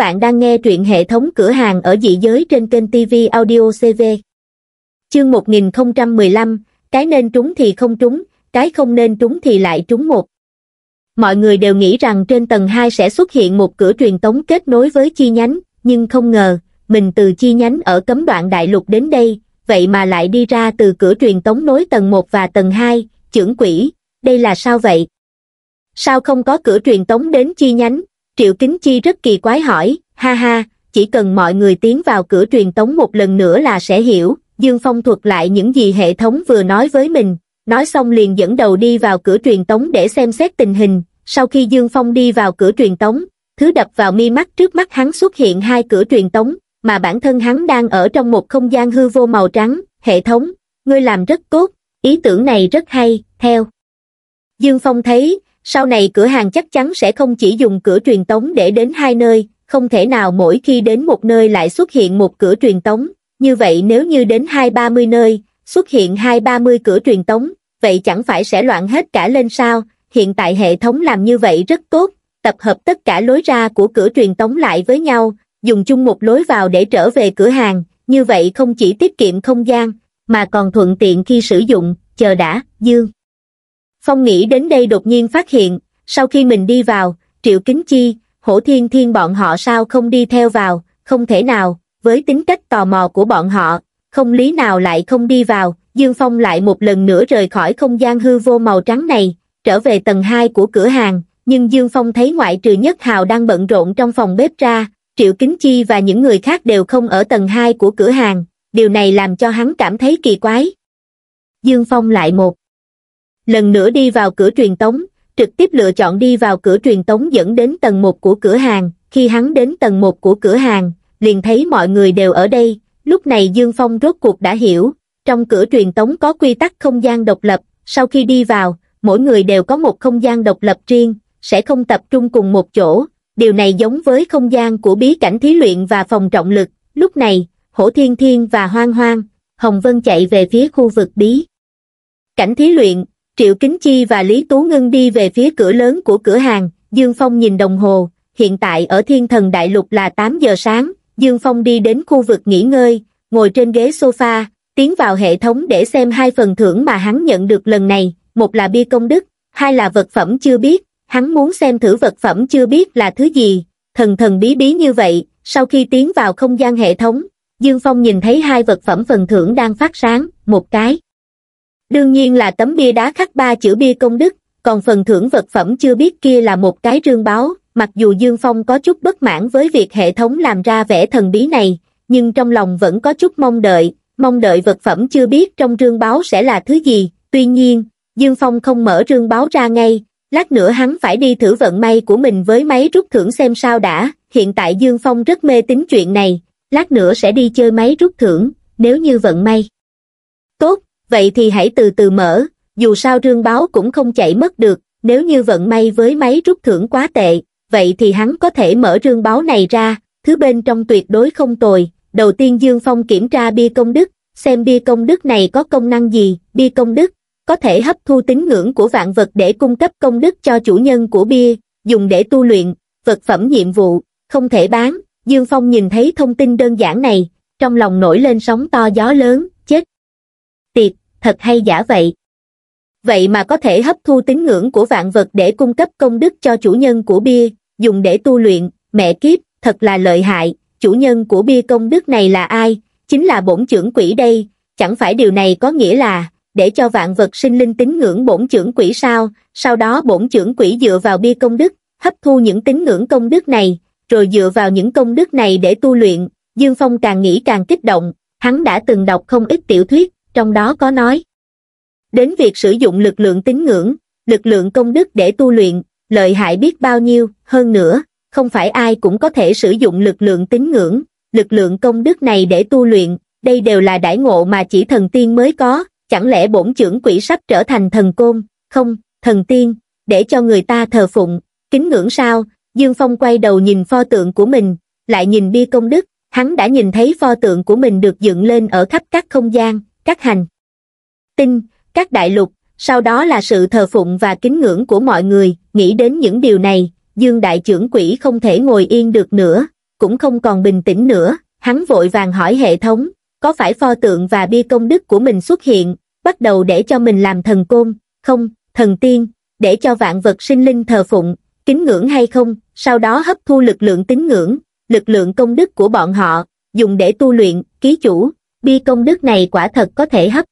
bạn đang nghe truyện hệ thống cửa hàng ở dị giới trên kênh TV Audio CV. Chương 1015, cái nên trúng thì không trúng, cái không nên trúng thì lại trúng một. Mọi người đều nghĩ rằng trên tầng 2 sẽ xuất hiện một cửa truyền tống kết nối với chi nhánh, nhưng không ngờ, mình từ chi nhánh ở cấm đoạn đại lục đến đây, vậy mà lại đi ra từ cửa truyền tống nối tầng 1 và tầng 2, trưởng quỷ, đây là sao vậy? Sao không có cửa truyền tống đến chi nhánh, Triệu Kính Chi rất kỳ quái hỏi, ha ha, chỉ cần mọi người tiến vào cửa truyền tống một lần nữa là sẽ hiểu, Dương Phong thuật lại những gì hệ thống vừa nói với mình, nói xong liền dẫn đầu đi vào cửa truyền tống để xem xét tình hình, sau khi Dương Phong đi vào cửa truyền tống, thứ đập vào mi mắt trước mắt hắn xuất hiện hai cửa truyền tống, mà bản thân hắn đang ở trong một không gian hư vô màu trắng, hệ thống, ngươi làm rất tốt, ý tưởng này rất hay, theo. Dương Phong thấy, sau này cửa hàng chắc chắn sẽ không chỉ dùng cửa truyền tống để đến hai nơi, không thể nào mỗi khi đến một nơi lại xuất hiện một cửa truyền tống, như vậy nếu như đến hai ba mươi nơi, xuất hiện hai ba mươi cửa truyền tống, vậy chẳng phải sẽ loạn hết cả lên sao, hiện tại hệ thống làm như vậy rất tốt, tập hợp tất cả lối ra của cửa truyền tống lại với nhau, dùng chung một lối vào để trở về cửa hàng, như vậy không chỉ tiết kiệm không gian, mà còn thuận tiện khi sử dụng, chờ đã, dương. Phong nghĩ đến đây đột nhiên phát hiện, sau khi mình đi vào, Triệu Kính Chi, Hổ Thiên Thiên bọn họ sao không đi theo vào, không thể nào, với tính cách tò mò của bọn họ, không lý nào lại không đi vào, Dương Phong lại một lần nữa rời khỏi không gian hư vô màu trắng này, trở về tầng 2 của cửa hàng, nhưng Dương Phong thấy ngoại trừ Nhất Hào đang bận rộn trong phòng bếp ra, Triệu Kính Chi và những người khác đều không ở tầng 2 của cửa hàng, điều này làm cho hắn cảm thấy kỳ quái. Dương Phong lại một lần nữa đi vào cửa truyền tống, trực tiếp lựa chọn đi vào cửa truyền tống dẫn đến tầng 1 của cửa hàng, khi hắn đến tầng 1 của cửa hàng, liền thấy mọi người đều ở đây, lúc này Dương Phong rốt cuộc đã hiểu, trong cửa truyền tống có quy tắc không gian độc lập, sau khi đi vào, mỗi người đều có một không gian độc lập riêng, sẽ không tập trung cùng một chỗ, điều này giống với không gian của bí cảnh thí luyện và phòng trọng lực, lúc này, Hổ Thiên Thiên và Hoang Hoang, Hồng Vân chạy về phía khu vực bí cảnh thí luyện, triệu kính chi và lý tú ngân đi về phía cửa lớn của cửa hàng dương phong nhìn đồng hồ hiện tại ở thiên thần đại lục là tám giờ sáng dương phong đi đến khu vực nghỉ ngơi ngồi trên ghế sofa tiến vào hệ thống để xem hai phần thưởng mà hắn nhận được lần này một là bia công đức hai là vật phẩm chưa biết hắn muốn xem thử vật phẩm chưa biết là thứ gì thần thần bí bí như vậy sau khi tiến vào không gian hệ thống dương phong nhìn thấy hai vật phẩm phần thưởng đang phát sáng một cái đương nhiên là tấm bia đá khắc ba chữ bia công đức còn phần thưởng vật phẩm chưa biết kia là một cái rương báo mặc dù dương phong có chút bất mãn với việc hệ thống làm ra vẻ thần bí này nhưng trong lòng vẫn có chút mong đợi mong đợi vật phẩm chưa biết trong rương báo sẽ là thứ gì tuy nhiên dương phong không mở rương báo ra ngay lát nữa hắn phải đi thử vận may của mình với máy rút thưởng xem sao đã hiện tại dương phong rất mê tính chuyện này lát nữa sẽ đi chơi máy rút thưởng nếu như vận may tốt vậy thì hãy từ từ mở, dù sao rương báo cũng không chạy mất được, nếu như vận may với máy rút thưởng quá tệ, vậy thì hắn có thể mở rương báo này ra, thứ bên trong tuyệt đối không tồi. Đầu tiên Dương Phong kiểm tra bia công đức, xem bia công đức này có công năng gì, bia công đức có thể hấp thu tín ngưỡng của vạn vật để cung cấp công đức cho chủ nhân của bia, dùng để tu luyện, vật phẩm nhiệm vụ, không thể bán. Dương Phong nhìn thấy thông tin đơn giản này, trong lòng nổi lên sóng to gió lớn, thật hay giả vậy vậy mà có thể hấp thu tín ngưỡng của vạn vật để cung cấp công đức cho chủ nhân của bia dùng để tu luyện mẹ kiếp thật là lợi hại chủ nhân của bia công đức này là ai chính là bổn trưởng quỷ đây chẳng phải điều này có nghĩa là để cho vạn vật sinh linh tín ngưỡng bổn trưởng quỷ sao sau đó bổn trưởng quỷ dựa vào bia công đức hấp thu những tín ngưỡng công đức này rồi dựa vào những công đức này để tu luyện dương phong càng nghĩ càng kích động hắn đã từng đọc không ít tiểu thuyết trong đó có nói đến việc sử dụng lực lượng tín ngưỡng, lực lượng công đức để tu luyện, lợi hại biết bao nhiêu, hơn nữa, không phải ai cũng có thể sử dụng lực lượng tín ngưỡng, lực lượng công đức này để tu luyện, đây đều là đại ngộ mà chỉ thần tiên mới có, chẳng lẽ bổn trưởng quỷ sắp trở thành thần côn, không, thần tiên, để cho người ta thờ phụng, kính ngưỡng sao, Dương Phong quay đầu nhìn pho tượng của mình, lại nhìn bia công đức, hắn đã nhìn thấy pho tượng của mình được dựng lên ở khắp các không gian, các hành tinh, các đại lục, sau đó là sự thờ phụng và kính ngưỡng của mọi người, nghĩ đến những điều này, Dương Đại trưởng quỷ không thể ngồi yên được nữa, cũng không còn bình tĩnh nữa, hắn vội vàng hỏi hệ thống, có phải pho tượng và bia công đức của mình xuất hiện, bắt đầu để cho mình làm thần côn, không, thần tiên, để cho vạn vật sinh linh thờ phụng, kính ngưỡng hay không, sau đó hấp thu lực lượng tín ngưỡng, lực lượng công đức của bọn họ, dùng để tu luyện, ký chủ, bi công đức này quả thật có thể hấp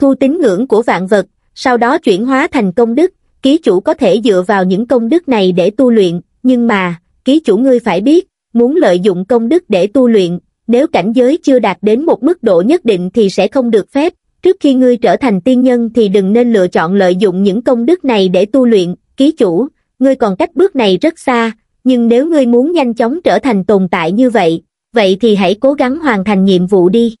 thu tín ngưỡng của vạn vật, sau đó chuyển hóa thành công đức, ký chủ có thể dựa vào những công đức này để tu luyện, nhưng mà, ký chủ ngươi phải biết, muốn lợi dụng công đức để tu luyện, nếu cảnh giới chưa đạt đến một mức độ nhất định thì sẽ không được phép, trước khi ngươi trở thành tiên nhân thì đừng nên lựa chọn lợi dụng những công đức này để tu luyện, ký chủ, ngươi còn cách bước này rất xa, nhưng nếu ngươi muốn nhanh chóng trở thành tồn tại như vậy, vậy thì hãy cố gắng hoàn thành nhiệm vụ đi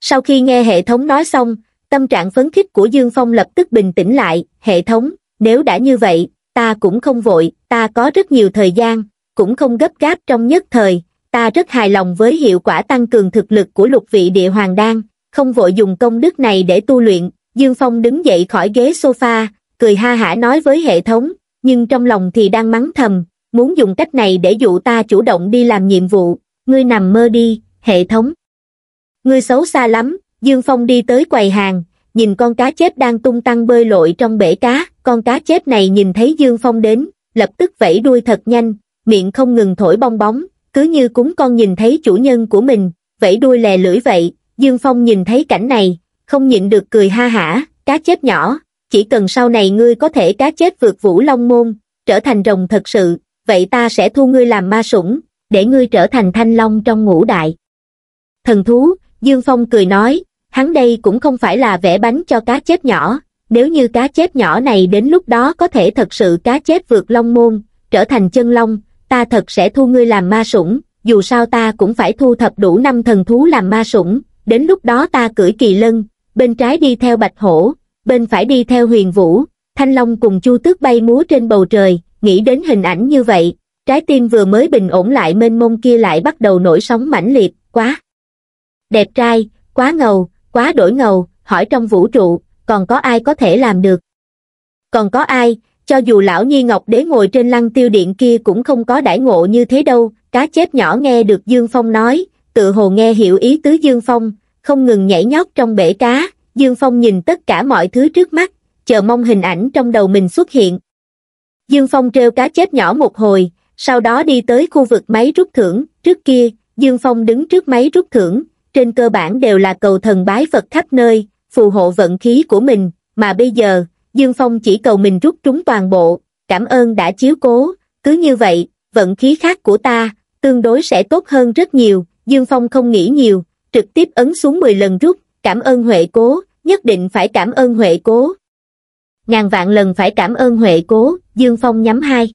sau khi nghe hệ thống nói xong tâm trạng phấn khích của dương phong lập tức bình tĩnh lại hệ thống nếu đã như vậy ta cũng không vội ta có rất nhiều thời gian cũng không gấp gáp trong nhất thời ta rất hài lòng với hiệu quả tăng cường thực lực của lục vị địa hoàng đan không vội dùng công đức này để tu luyện dương phong đứng dậy khỏi ghế sofa cười ha hả nói với hệ thống nhưng trong lòng thì đang mắng thầm muốn dùng cách này để dụ ta chủ động đi làm nhiệm vụ ngươi nằm mơ đi, hệ thống. Ngươi xấu xa lắm, Dương Phong đi tới quầy hàng, nhìn con cá chép đang tung tăng bơi lội trong bể cá, con cá chép này nhìn thấy Dương Phong đến, lập tức vẫy đuôi thật nhanh, miệng không ngừng thổi bong bóng, cứ như cúng con nhìn thấy chủ nhân của mình, vẫy đuôi lè lưỡi vậy, Dương Phong nhìn thấy cảnh này, không nhịn được cười ha hả, cá chép nhỏ, chỉ cần sau này ngươi có thể cá chép vượt vũ long môn, trở thành rồng thật sự, vậy ta sẽ thu ngươi làm ma sủng, để ngươi trở thành thanh long trong ngũ đại. Thần thú, Dương Phong cười nói, hắn đây cũng không phải là vẽ bánh cho cá chép nhỏ, nếu như cá chép nhỏ này đến lúc đó có thể thật sự cá chép vượt long môn, trở thành chân long, ta thật sẽ thu ngươi làm ma sủng, dù sao ta cũng phải thu thập đủ năm thần thú làm ma sủng, đến lúc đó ta cưỡi kỳ lân, bên trái đi theo bạch hổ, bên phải đi theo huyền vũ, thanh long cùng chu tước bay múa trên bầu trời, nghĩ đến hình ảnh như vậy, trái tim vừa mới bình ổn lại mênh mông kia lại bắt đầu nổi sóng mãnh liệt, quá đẹp trai, quá ngầu, quá đổi ngầu, hỏi trong vũ trụ, còn có ai có thể làm được? Còn có ai, cho dù lão Nhi Ngọc Đế ngồi trên lăng tiêu điện kia cũng không có đãi ngộ như thế đâu, cá chép nhỏ nghe được Dương Phong nói, tự hồ nghe hiểu ý tứ Dương Phong, không ngừng nhảy nhót trong bể cá, Dương Phong nhìn tất cả mọi thứ trước mắt, chờ mong hình ảnh trong đầu mình xuất hiện. Dương Phong treo cá chép nhỏ một hồi, sau đó đi tới khu vực máy rút thưởng trước kia dương phong đứng trước máy rút thưởng trên cơ bản đều là cầu thần bái phật khắp nơi phù hộ vận khí của mình mà bây giờ dương phong chỉ cầu mình rút trúng toàn bộ cảm ơn đã chiếu cố cứ như vậy vận khí khác của ta tương đối sẽ tốt hơn rất nhiều dương phong không nghĩ nhiều trực tiếp ấn xuống mười lần rút cảm ơn huệ cố nhất định phải cảm ơn huệ cố ngàn vạn lần phải cảm ơn huệ cố dương phong nhắm hai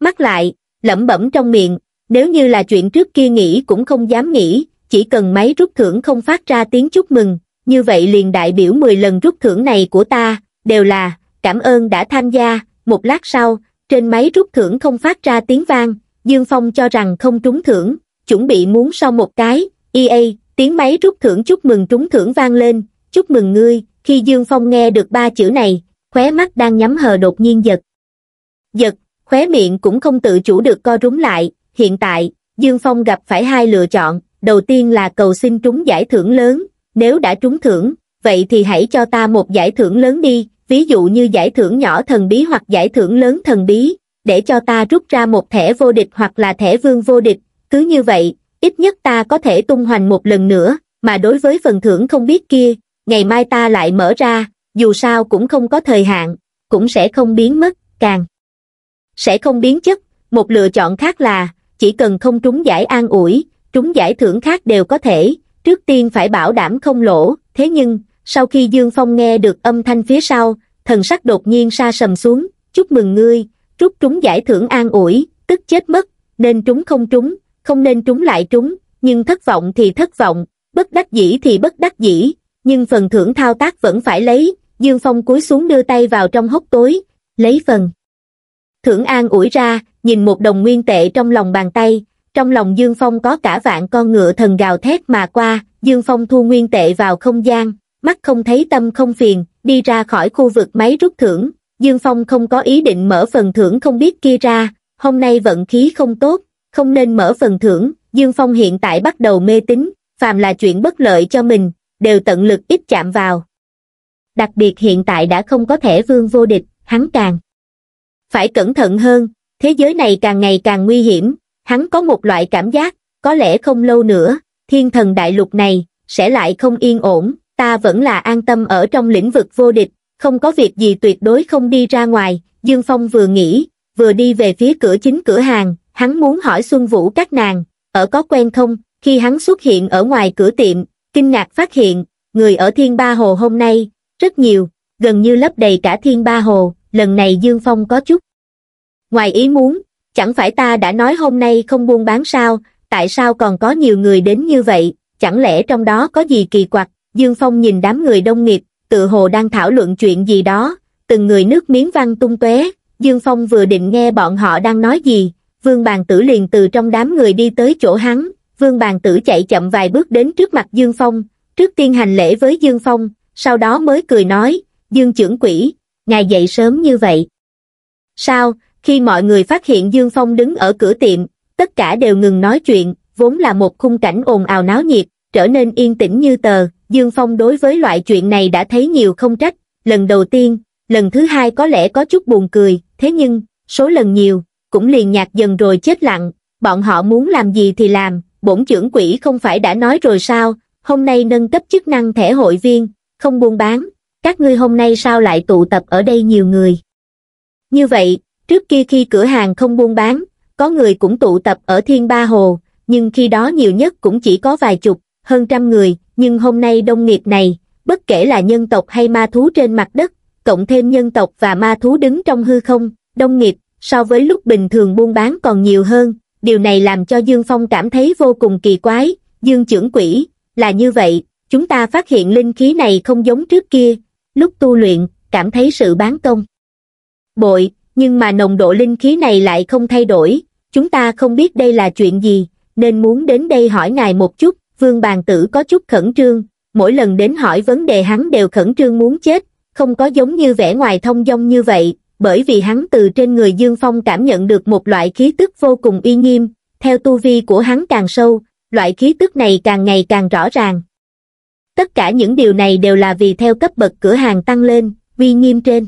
mắt lại, lẩm bẩm trong miệng, nếu như là chuyện trước kia nghĩ cũng không dám nghĩ, chỉ cần máy rút thưởng không phát ra tiếng chúc mừng, như vậy liền đại biểu 10 lần rút thưởng này của ta, đều là, cảm ơn đã tham gia, một lát sau, trên máy rút thưởng không phát ra tiếng vang, Dương Phong cho rằng không trúng thưởng, chuẩn bị muốn sau một cái, EA, tiếng máy rút thưởng chúc mừng trúng thưởng vang lên, chúc mừng ngươi, khi Dương Phong nghe được ba chữ này, khóe mắt đang nhắm hờ đột nhiên giật. Giật, khóe miệng cũng không tự chủ được co rúm lại, hiện tại, Dương Phong gặp phải hai lựa chọn, đầu tiên là cầu xin trúng giải thưởng lớn, nếu đã trúng thưởng, vậy thì hãy cho ta một giải thưởng lớn đi, ví dụ như giải thưởng nhỏ thần bí hoặc giải thưởng lớn thần bí, để cho ta rút ra một thẻ vô địch hoặc là thẻ vương vô địch, cứ như vậy, ít nhất ta có thể tung hoành một lần nữa, mà đối với phần thưởng không biết kia, ngày mai ta lại mở ra, dù sao cũng không có thời hạn, cũng sẽ không biến mất, càng sẽ không biến chất một lựa chọn khác là chỉ cần không trúng giải an ủi trúng giải thưởng khác đều có thể trước tiên phải bảo đảm không lỗ thế nhưng sau khi dương phong nghe được âm thanh phía sau thần sắc đột nhiên sa sầm xuống chúc mừng ngươi trút trúng giải thưởng an ủi tức chết mất nên trúng không trúng không nên trúng lại trúng nhưng thất vọng thì thất vọng bất đắc dĩ thì bất đắc dĩ nhưng phần thưởng thao tác vẫn phải lấy dương phong cúi xuống đưa tay vào trong hốc tối lấy phần thưởng an ủi ra nhìn một đồng nguyên tệ trong lòng bàn tay trong lòng dương phong có cả vạn con ngựa thần gào thét mà qua dương phong thu nguyên tệ vào không gian mắt không thấy tâm không phiền đi ra khỏi khu vực máy rút thưởng dương phong không có ý định mở phần thưởng không biết kia ra hôm nay vận khí không tốt không nên mở phần thưởng dương phong hiện tại bắt đầu mê tín phàm là chuyện bất lợi cho mình đều tận lực ít chạm vào đặc biệt hiện tại đã không có thẻ vương vô địch hắn càng phải cẩn thận hơn, thế giới này càng ngày càng nguy hiểm, hắn có một loại cảm giác, có lẽ không lâu nữa, thiên thần đại lục này, sẽ lại không yên ổn, ta vẫn là an tâm ở trong lĩnh vực vô địch, không có việc gì tuyệt đối không đi ra ngoài, Dương Phong vừa nghĩ, vừa đi về phía cửa chính cửa hàng, hắn muốn hỏi Xuân Vũ các nàng, ở có quen không, khi hắn xuất hiện ở ngoài cửa tiệm, kinh ngạc phát hiện, người ở Thiên Ba Hồ hôm nay, rất nhiều, gần như lấp đầy cả Thiên Ba Hồ, lần này dương phong có chút ngoài ý muốn chẳng phải ta đã nói hôm nay không buôn bán sao tại sao còn có nhiều người đến như vậy chẳng lẽ trong đó có gì kỳ quặc dương phong nhìn đám người đông nghiệp tự hồ đang thảo luận chuyện gì đó từng người nước miếng văng tung tóe dương phong vừa định nghe bọn họ đang nói gì vương bàn tử liền từ trong đám người đi tới chỗ hắn vương bàn tử chạy chậm vài bước đến trước mặt dương phong trước tiên hành lễ với dương phong sau đó mới cười nói dương trưởng quỷ ngài dậy sớm như vậy. Sao, khi mọi người phát hiện Dương Phong đứng ở cửa tiệm, tất cả đều ngừng nói chuyện, vốn là một khung cảnh ồn ào náo nhiệt, trở nên yên tĩnh như tờ, Dương Phong đối với loại chuyện này đã thấy nhiều không trách, lần đầu tiên, lần thứ hai có lẽ có chút buồn cười, thế nhưng, số lần nhiều, cũng liền nhạt dần rồi chết lặng, bọn họ muốn làm gì thì làm, bổn trưởng quỹ không phải đã nói rồi sao, hôm nay nâng cấp chức năng thẻ hội viên, không buôn bán, các ngươi hôm nay sao lại tụ tập ở đây nhiều người như vậy trước kia khi cửa hàng không buôn bán có người cũng tụ tập ở thiên ba hồ nhưng khi đó nhiều nhất cũng chỉ có vài chục hơn trăm người nhưng hôm nay đông nghiệp này bất kể là nhân tộc hay ma thú trên mặt đất cộng thêm nhân tộc và ma thú đứng trong hư không đông nghiệp so với lúc bình thường buôn bán còn nhiều hơn điều này làm cho dương phong cảm thấy vô cùng kỳ quái dương trưởng quỷ là như vậy chúng ta phát hiện linh khí này không giống trước kia lúc tu luyện cảm thấy sự bán công bội nhưng mà nồng độ linh khí này lại không thay đổi chúng ta không biết đây là chuyện gì nên muốn đến đây hỏi ngài một chút vương bàn tử có chút khẩn trương mỗi lần đến hỏi vấn đề hắn đều khẩn trương muốn chết không có giống như vẻ ngoài thông dong như vậy bởi vì hắn từ trên người dương phong cảm nhận được một loại khí tức vô cùng uy nghiêm theo tu vi của hắn càng sâu loại khí tức này càng ngày càng rõ ràng tất cả những điều này đều là vì theo cấp bậc cửa hàng tăng lên uy nghiêm trên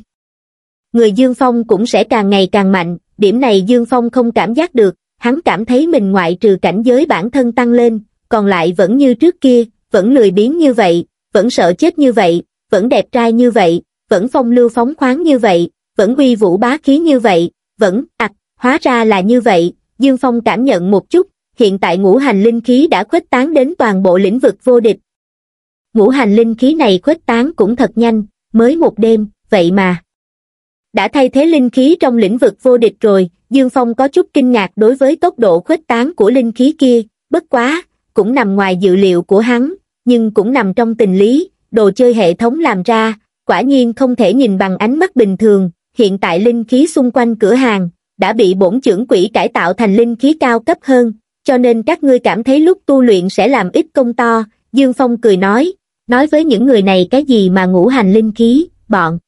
người dương phong cũng sẽ càng ngày càng mạnh điểm này dương phong không cảm giác được hắn cảm thấy mình ngoại trừ cảnh giới bản thân tăng lên còn lại vẫn như trước kia vẫn lười biếng như vậy vẫn sợ chết như vậy vẫn đẹp trai như vậy vẫn phong lưu phóng khoáng như vậy vẫn uy vũ bá khí như vậy vẫn ặc hóa ra là như vậy dương phong cảm nhận một chút hiện tại ngũ hành linh khí đã khuếch tán đến toàn bộ lĩnh vực vô địch ngũ hành linh khí này khuếch tán cũng thật nhanh, mới một đêm, vậy mà. Đã thay thế linh khí trong lĩnh vực vô địch rồi, Dương Phong có chút kinh ngạc đối với tốc độ khuếch tán của linh khí kia, bất quá, cũng nằm ngoài dự liệu của hắn, nhưng cũng nằm trong tình lý, đồ chơi hệ thống làm ra, quả nhiên không thể nhìn bằng ánh mắt bình thường, hiện tại linh khí xung quanh cửa hàng, đã bị bổn trưởng quỷ cải tạo thành linh khí cao cấp hơn, cho nên các ngươi cảm thấy lúc tu luyện sẽ làm ít công to, Dương Phong cười nói, nói với những người này cái gì mà ngũ hành linh khí, bọn.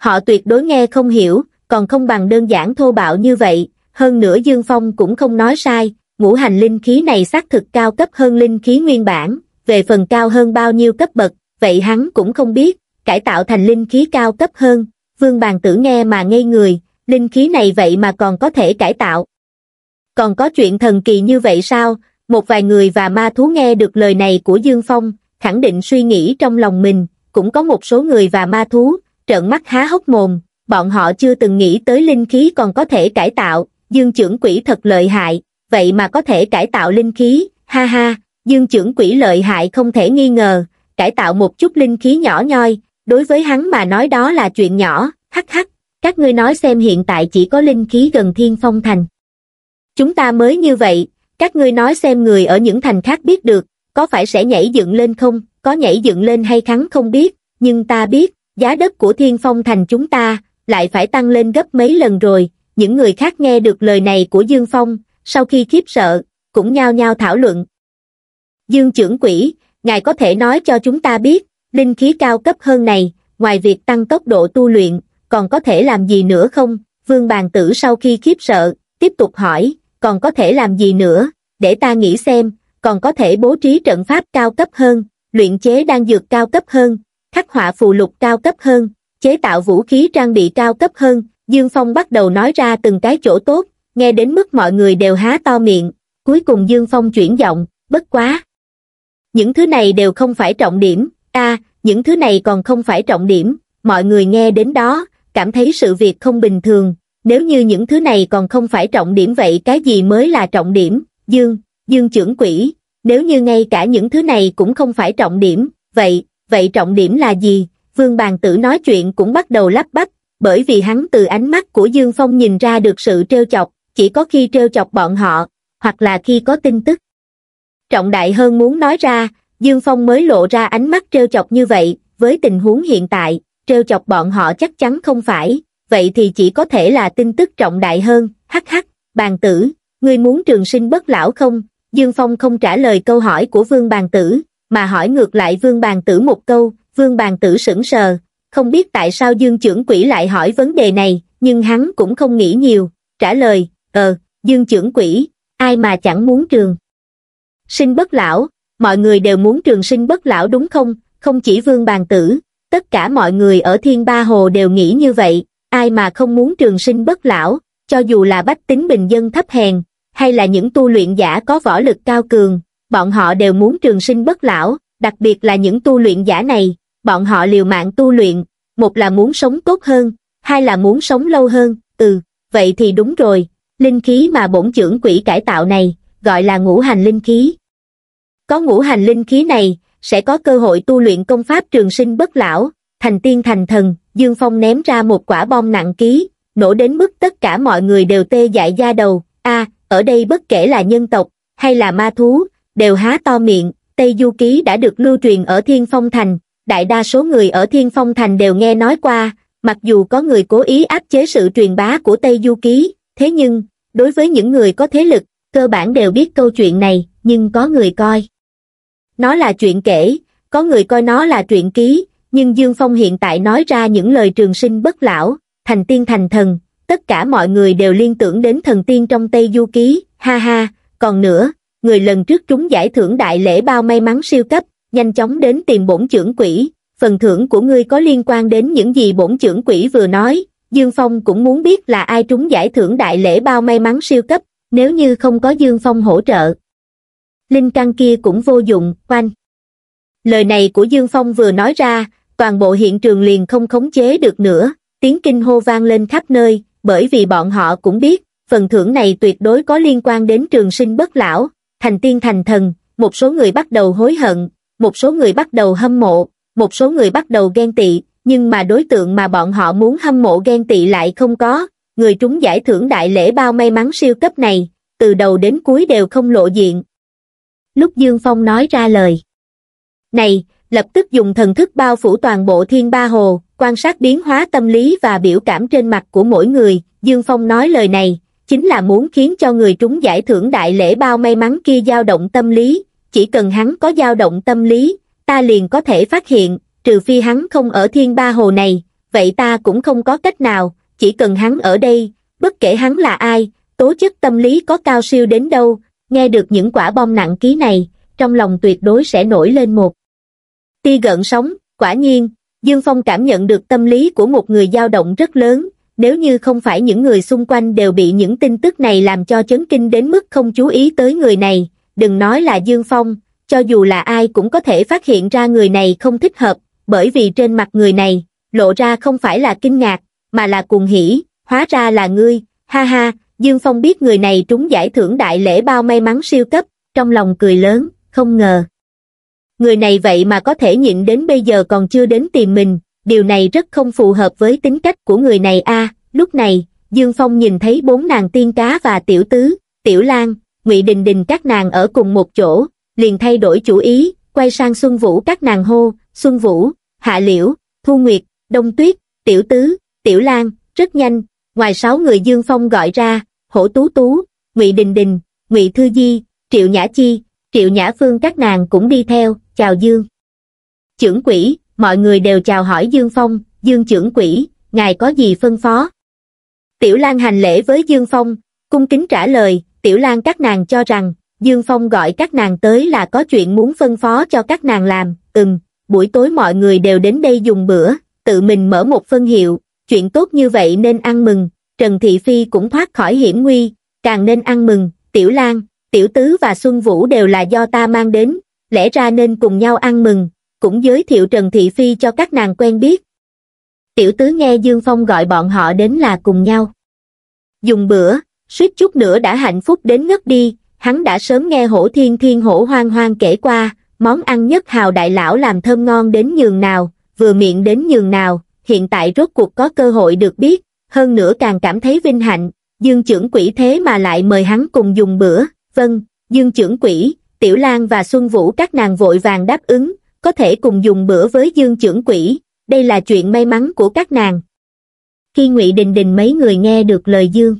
Họ tuyệt đối nghe không hiểu, còn không bằng đơn giản thô bạo như vậy, hơn nữa Dương Phong cũng không nói sai, ngũ hành linh khí này xác thực cao cấp hơn linh khí nguyên bản, về phần cao hơn bao nhiêu cấp bậc, vậy hắn cũng không biết, cải tạo thành linh khí cao cấp hơn, vương bàn tử nghe mà ngây người, linh khí này vậy mà còn có thể cải tạo. Còn có chuyện thần kỳ như vậy sao, một vài người và ma thú nghe được lời này của Dương Phong, khẳng định suy nghĩ trong lòng mình, cũng có một số người và ma thú, trợn mắt há hốc mồm, bọn họ chưa từng nghĩ tới linh khí còn có thể cải tạo, dương trưởng quỷ thật lợi hại, vậy mà có thể cải tạo linh khí, ha ha, dương trưởng quỷ lợi hại không thể nghi ngờ, cải tạo một chút linh khí nhỏ nhoi, đối với hắn mà nói đó là chuyện nhỏ, hắc hắc, các ngươi nói xem hiện tại chỉ có linh khí gần thiên phong thành. Chúng ta mới như vậy, các ngươi nói xem người ở những thành khác biết được, có phải sẽ nhảy dựng lên không, có nhảy dựng lên hay thắng không biết, nhưng ta biết, giá đất của thiên phong thành chúng ta, lại phải tăng lên gấp mấy lần rồi, những người khác nghe được lời này của Dương Phong, sau khi khiếp sợ, cũng nhao nhao thảo luận. Dương trưởng quỷ, ngài có thể nói cho chúng ta biết, linh khí cao cấp hơn này, ngoài việc tăng tốc độ tu luyện, còn có thể làm gì nữa không? Vương Bàn Tử sau khi khiếp sợ, tiếp tục hỏi, còn có thể làm gì nữa, để ta nghĩ xem, còn có thể bố trí trận pháp cao cấp hơn, luyện chế đan dược cao cấp hơn, khắc họa phù lục cao cấp hơn, chế tạo vũ khí trang bị cao cấp hơn. Dương Phong bắt đầu nói ra từng cái chỗ tốt, nghe đến mức mọi người đều há to miệng, cuối cùng Dương Phong chuyển giọng, bất quá. Những thứ này đều không phải trọng điểm, a những thứ này còn không phải trọng điểm, mọi người nghe đến đó, cảm thấy sự việc không bình thường, nếu như những thứ này còn không phải trọng điểm vậy cái gì mới là trọng điểm, Dương. Dương trưởng quỹ, nếu như ngay cả những thứ này cũng không phải trọng điểm, vậy, vậy trọng điểm là gì? Vương Bàn Tử nói chuyện cũng bắt đầu lắp bắp, bởi vì hắn từ ánh mắt của Dương Phong nhìn ra được sự trêu chọc, chỉ có khi trêu chọc bọn họ, hoặc là khi có tin tức. Trọng đại hơn muốn nói ra, Dương Phong mới lộ ra ánh mắt trêu chọc như vậy, với tình huống hiện tại, trêu chọc bọn họ chắc chắn không phải, vậy thì chỉ có thể là tin tức trọng đại hơn, hắc hắc, bàn tử, ngươi muốn trường sinh bất lão không, Dương Phong không trả lời câu hỏi của Vương Bàn Tử, mà hỏi ngược lại Vương Bàn Tử một câu, Vương Bàn Tử sững sờ, không biết tại sao Dương Chưởng Quỷ lại hỏi vấn đề này, nhưng hắn cũng không nghĩ nhiều, trả lời, ờ, Dương Chưởng Quỷ, ai mà chẳng muốn trường. Sinh bất lão, mọi người đều muốn trường sinh bất lão đúng không, không chỉ Vương Bàn Tử, tất cả mọi người ở Thiên Ba Hồ đều nghĩ như vậy, ai mà không muốn trường sinh bất lão, cho dù là bách tính bình dân thấp hèn, hay là những tu luyện giả có võ lực cao cường, bọn họ đều muốn trường sinh bất lão, đặc biệt là những tu luyện giả này, bọn họ liều mạng tu luyện, một là muốn sống tốt hơn, hai là muốn sống lâu hơn, ừ, vậy thì đúng rồi, linh khí mà bổn trưởng quỷ cải tạo này, gọi là ngũ hành linh khí. Có ngũ hành linh khí này, sẽ có cơ hội tu luyện công pháp trường sinh bất lão, thành tiên thành thần, Dương Phong ném ra một quả bom nặng ký, nổ đến mức tất cả mọi người đều tê dại da đầu, a à, ở đây bất kể là nhân tộc hay là ma thú đều há to miệng tây du ký đã được lưu truyền ở thiên phong thành đại đa số người ở thiên phong thành đều nghe nói qua mặc dù có người cố ý áp chế sự truyền bá của tây du ký thế nhưng đối với những người có thế lực cơ bản đều biết câu chuyện này nhưng có người coi nó là chuyện kể có người coi nó là chuyện ký nhưng dương phong hiện tại nói ra những lời trường sinh bất lão thành tiên thành thần tất cả mọi người đều liên tưởng đến thần tiên trong Tây Du Ký, ha ha, còn nữa, người lần trước chúng giải thưởng đại lễ bao may mắn siêu cấp, nhanh chóng đến tìm bổn trưởng quỷ. phần thưởng của ngươi có liên quan đến những gì bổn trưởng quỷ vừa nói, Dương Phong cũng muốn biết là ai trúng giải thưởng đại lễ bao may mắn siêu cấp, nếu như không có Dương Phong hỗ trợ. Linh căn kia cũng vô dụng, quanh. Lời này của Dương Phong vừa nói ra, toàn bộ hiện trường liền không khống chế được nữa, tiếng kinh hô vang lên khắp nơi, bởi vì bọn họ cũng biết, phần thưởng này tuyệt đối có liên quan đến trường sinh bất lão, thành tiên thành thần, một số người bắt đầu hối hận, một số người bắt đầu hâm mộ, một số người bắt đầu ghen tị, nhưng mà đối tượng mà bọn họ muốn hâm mộ ghen tị lại không có, người trúng giải thưởng đại lễ bao may mắn siêu cấp này, từ đầu đến cuối đều không lộ diện. Lúc Dương Phong nói ra lời, này, lập tức dùng thần thức bao phủ toàn bộ thiên ba hồ, quan sát biến hóa tâm lý và biểu cảm trên mặt của mỗi người dương phong nói lời này chính là muốn khiến cho người trúng giải thưởng đại lễ bao may mắn kia dao động tâm lý chỉ cần hắn có dao động tâm lý ta liền có thể phát hiện trừ phi hắn không ở thiên ba hồ này vậy ta cũng không có cách nào chỉ cần hắn ở đây bất kể hắn là ai tố chất tâm lý có cao siêu đến đâu nghe được những quả bom nặng ký này trong lòng tuyệt đối sẽ nổi lên một tia gợn sóng quả nhiên Dương Phong cảm nhận được tâm lý của một người dao động rất lớn, nếu như không phải những người xung quanh đều bị những tin tức này làm cho chấn kinh đến mức không chú ý tới người này, đừng nói là Dương Phong, cho dù là ai cũng có thể phát hiện ra người này không thích hợp, bởi vì trên mặt người này, lộ ra không phải là kinh ngạc, mà là cuồng hỉ, hóa ra là ngươi, ha ha, Dương Phong biết người này trúng giải thưởng đại lễ bao may mắn siêu cấp, trong lòng cười lớn, không ngờ, người này vậy mà có thể nhịn đến bây giờ còn chưa đến tìm mình, điều này rất không phù hợp với tính cách của người này a lúc này, Dương Phong nhìn thấy bốn nàng tiên cá và tiểu tứ, tiểu lan, ngụy đình đình các nàng ở cùng một chỗ, liền thay đổi chủ ý, quay sang Xuân Vũ các nàng hô, Xuân Vũ, Hạ Liễu, Thu Nguyệt, Đông Tuyết, Tiểu Tứ, Tiểu Lan, rất nhanh, ngoài sáu người Dương Phong gọi ra, Hổ Tú Tú, Ngụy Đình Đình, Ngụy Thư Di, Triệu Nhã Chi, Triệu Nhã Phương các nàng cũng đi theo, chào Dương. Chưởng quỷ, mọi người đều chào hỏi Dương Phong, Dương trưởng quỷ, ngài có gì phân phó? Tiểu Lan hành lễ với Dương Phong, cung kính trả lời, Tiểu Lan các nàng cho rằng, Dương Phong gọi các nàng tới là có chuyện muốn phân phó cho các nàng làm, ừm, buổi tối mọi người đều đến đây dùng bữa, tự mình mở một phân hiệu, chuyện tốt như vậy nên ăn mừng, Trần Thị Phi cũng thoát khỏi hiểm nguy, càng nên ăn mừng, Tiểu Lan, Tiểu Tứ và Xuân Vũ đều là do ta mang đến, lẽ ra nên cùng nhau ăn mừng, cũng giới thiệu Trần Thị Phi cho các nàng quen biết. Tiểu tứ nghe Dương Phong gọi bọn họ đến là cùng nhau. Dùng bữa, suýt chút nữa đã hạnh phúc đến ngất đi, hắn đã sớm nghe hổ thiên thiên hổ hoang hoang kể qua, món ăn nhất hào đại lão làm thơm ngon đến nhường nào, vừa miệng đến nhường nào, hiện tại rốt cuộc có cơ hội được biết, hơn nữa càng cảm thấy vinh hạnh, dương trưởng quỷ thế mà lại mời hắn cùng dùng bữa, vâng, dương trưởng quỷ, Tiểu Lan và Xuân Vũ các nàng vội vàng đáp ứng, có thể cùng dùng bữa với Dương trưởng quỷ, đây là chuyện may mắn của các nàng. Khi Ngụy Đình Đình mấy người nghe được lời Dương.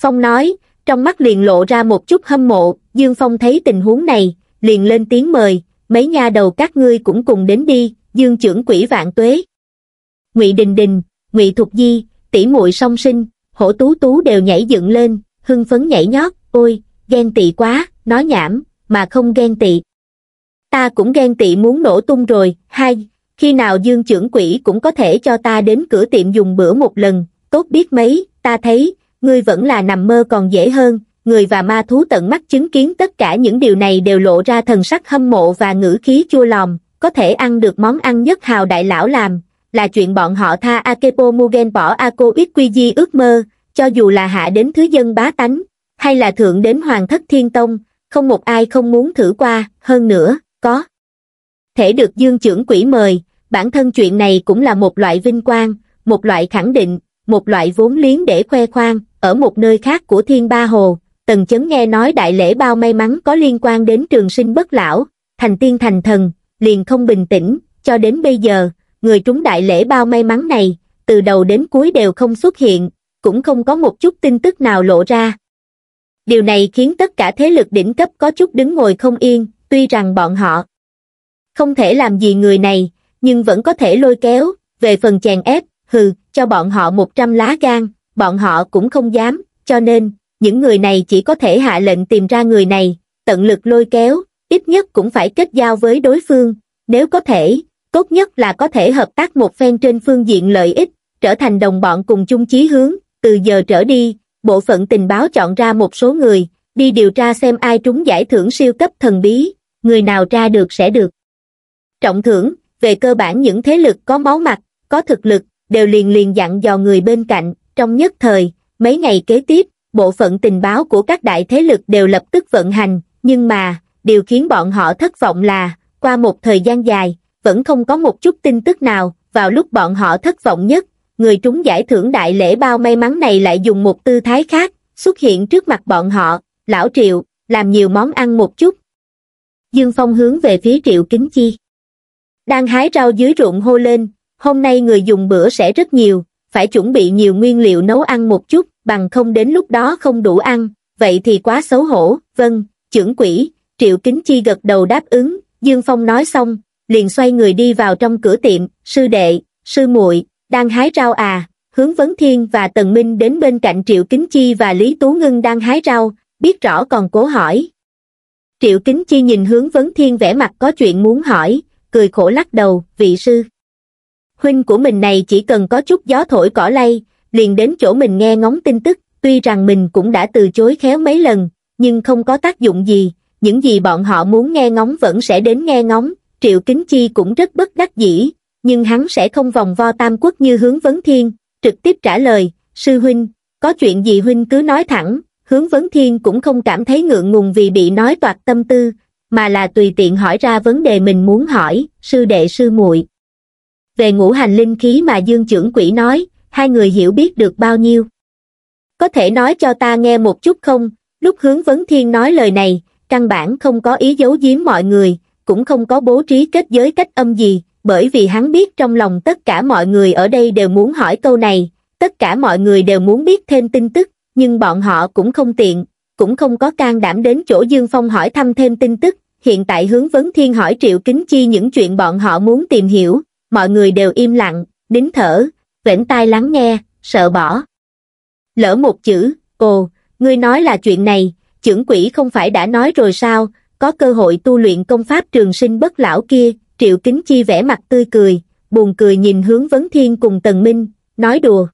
Phong nói, trong mắt liền lộ ra một chút hâm mộ, Dương Phong thấy tình huống này, liền lên tiếng mời, mấy nhà đầu các ngươi cũng cùng đến đi, Dương trưởng quỷ vạn tuế. Ngụy Đình Đình, Ngụy Thục Di, tỷ muội song sinh, hổ tú tú đều nhảy dựng lên, hưng phấn nhảy nhót, ôi, ghen tị quá, nói nhảm, mà không ghen tị ta cũng ghen tị muốn nổ tung rồi hai khi nào dương trưởng quỷ cũng có thể cho ta đến cửa tiệm dùng bữa một lần tốt biết mấy ta thấy ngươi vẫn là nằm mơ còn dễ hơn người và ma thú tận mắt chứng kiến tất cả những điều này đều lộ ra thần sắc hâm mộ và ngữ khí chua lòm có thể ăn được món ăn nhất hào đại lão làm là chuyện bọn họ tha akepo mugen bỏ ako ít quy di ước mơ cho dù là hạ đến thứ dân bá tánh hay là thượng đến hoàng thất thiên tông không một ai không muốn thử qua, hơn nữa, có. Thể được dương trưởng quỷ mời, bản thân chuyện này cũng là một loại vinh quang, một loại khẳng định, một loại vốn liếng để khoe khoang, ở một nơi khác của Thiên Ba Hồ, Tần Chấn nghe nói đại lễ bao may mắn có liên quan đến trường sinh bất lão, thành tiên thành thần, liền không bình tĩnh, cho đến bây giờ, người trúng đại lễ bao may mắn này, từ đầu đến cuối đều không xuất hiện, cũng không có một chút tin tức nào lộ ra, điều này khiến tất cả thế lực đỉnh cấp có chút đứng ngồi không yên tuy rằng bọn họ không thể làm gì người này nhưng vẫn có thể lôi kéo về phần chèn ép hừ cho bọn họ một trăm lá gan bọn họ cũng không dám cho nên những người này chỉ có thể hạ lệnh tìm ra người này tận lực lôi kéo ít nhất cũng phải kết giao với đối phương nếu có thể tốt nhất là có thể hợp tác một phen trên phương diện lợi ích trở thành đồng bọn cùng chung chí hướng từ giờ trở đi bộ phận tình báo chọn ra một số người, đi điều tra xem ai trúng giải thưởng siêu cấp thần bí, người nào ra được sẽ được. Trọng thưởng, về cơ bản những thế lực có máu mặt, có thực lực, đều liền liền dặn dò người bên cạnh, trong nhất thời, mấy ngày kế tiếp, bộ phận tình báo của các đại thế lực đều lập tức vận hành, nhưng mà, điều khiến bọn họ thất vọng là, qua một thời gian dài, vẫn không có một chút tin tức nào, vào lúc bọn họ thất vọng nhất, người trúng giải thưởng đại lễ bao may mắn này lại dùng một tư thái khác, xuất hiện trước mặt bọn họ, lão triệu, làm nhiều món ăn một chút. Dương Phong hướng về phía triệu kính chi. Đang hái rau dưới ruộng hô lên, hôm nay người dùng bữa sẽ rất nhiều, phải chuẩn bị nhiều nguyên liệu nấu ăn một chút, bằng không đến lúc đó không đủ ăn, vậy thì quá xấu hổ, vâng, trưởng quỷ, triệu kính chi gật đầu đáp ứng, Dương Phong nói xong, liền xoay người đi vào trong cửa tiệm, sư đệ, sư muội đang hái rau à, hướng Vấn Thiên và Tần Minh đến bên cạnh Triệu Kính Chi và Lý Tú Ngân đang hái rau, biết rõ còn cố hỏi. Triệu Kính Chi nhìn hướng Vấn Thiên vẻ mặt có chuyện muốn hỏi, cười khổ lắc đầu, vị sư. Huynh của mình này chỉ cần có chút gió thổi cỏ lay, liền đến chỗ mình nghe ngóng tin tức, tuy rằng mình cũng đã từ chối khéo mấy lần, nhưng không có tác dụng gì, những gì bọn họ muốn nghe ngóng vẫn sẽ đến nghe ngóng, Triệu Kính Chi cũng rất bất đắc dĩ, nhưng hắn sẽ không vòng vo tam quốc như hướng vấn thiên, trực tiếp trả lời, sư huynh, có chuyện gì huynh cứ nói thẳng, hướng vấn thiên cũng không cảm thấy ngượng ngùng vì bị nói toạc tâm tư, mà là tùy tiện hỏi ra vấn đề mình muốn hỏi, sư đệ sư muội Về ngũ hành linh khí mà dương trưởng quỷ nói, hai người hiểu biết được bao nhiêu. Có thể nói cho ta nghe một chút không, lúc hướng vấn thiên nói lời này, căn bản không có ý giấu giếm mọi người, cũng không có bố trí kết giới cách âm gì, bởi vì hắn biết trong lòng tất cả mọi người ở đây đều muốn hỏi câu này, tất cả mọi người đều muốn biết thêm tin tức, nhưng bọn họ cũng không tiện, cũng không có can đảm đến chỗ Dương Phong hỏi thăm thêm tin tức, hiện tại hướng vấn thiên hỏi Triệu Kính Chi những chuyện bọn họ muốn tìm hiểu, mọi người đều im lặng, nín thở, vẻn tai lắng nghe, sợ bỏ. Lỡ một chữ, cô ngươi nói là chuyện này, trưởng quỷ không phải đã nói rồi sao, có cơ hội tu luyện công pháp trường sinh bất lão kia, triệu kính chi vẻ mặt tươi cười buồn cười nhìn hướng vấn thiên cùng tần minh nói đùa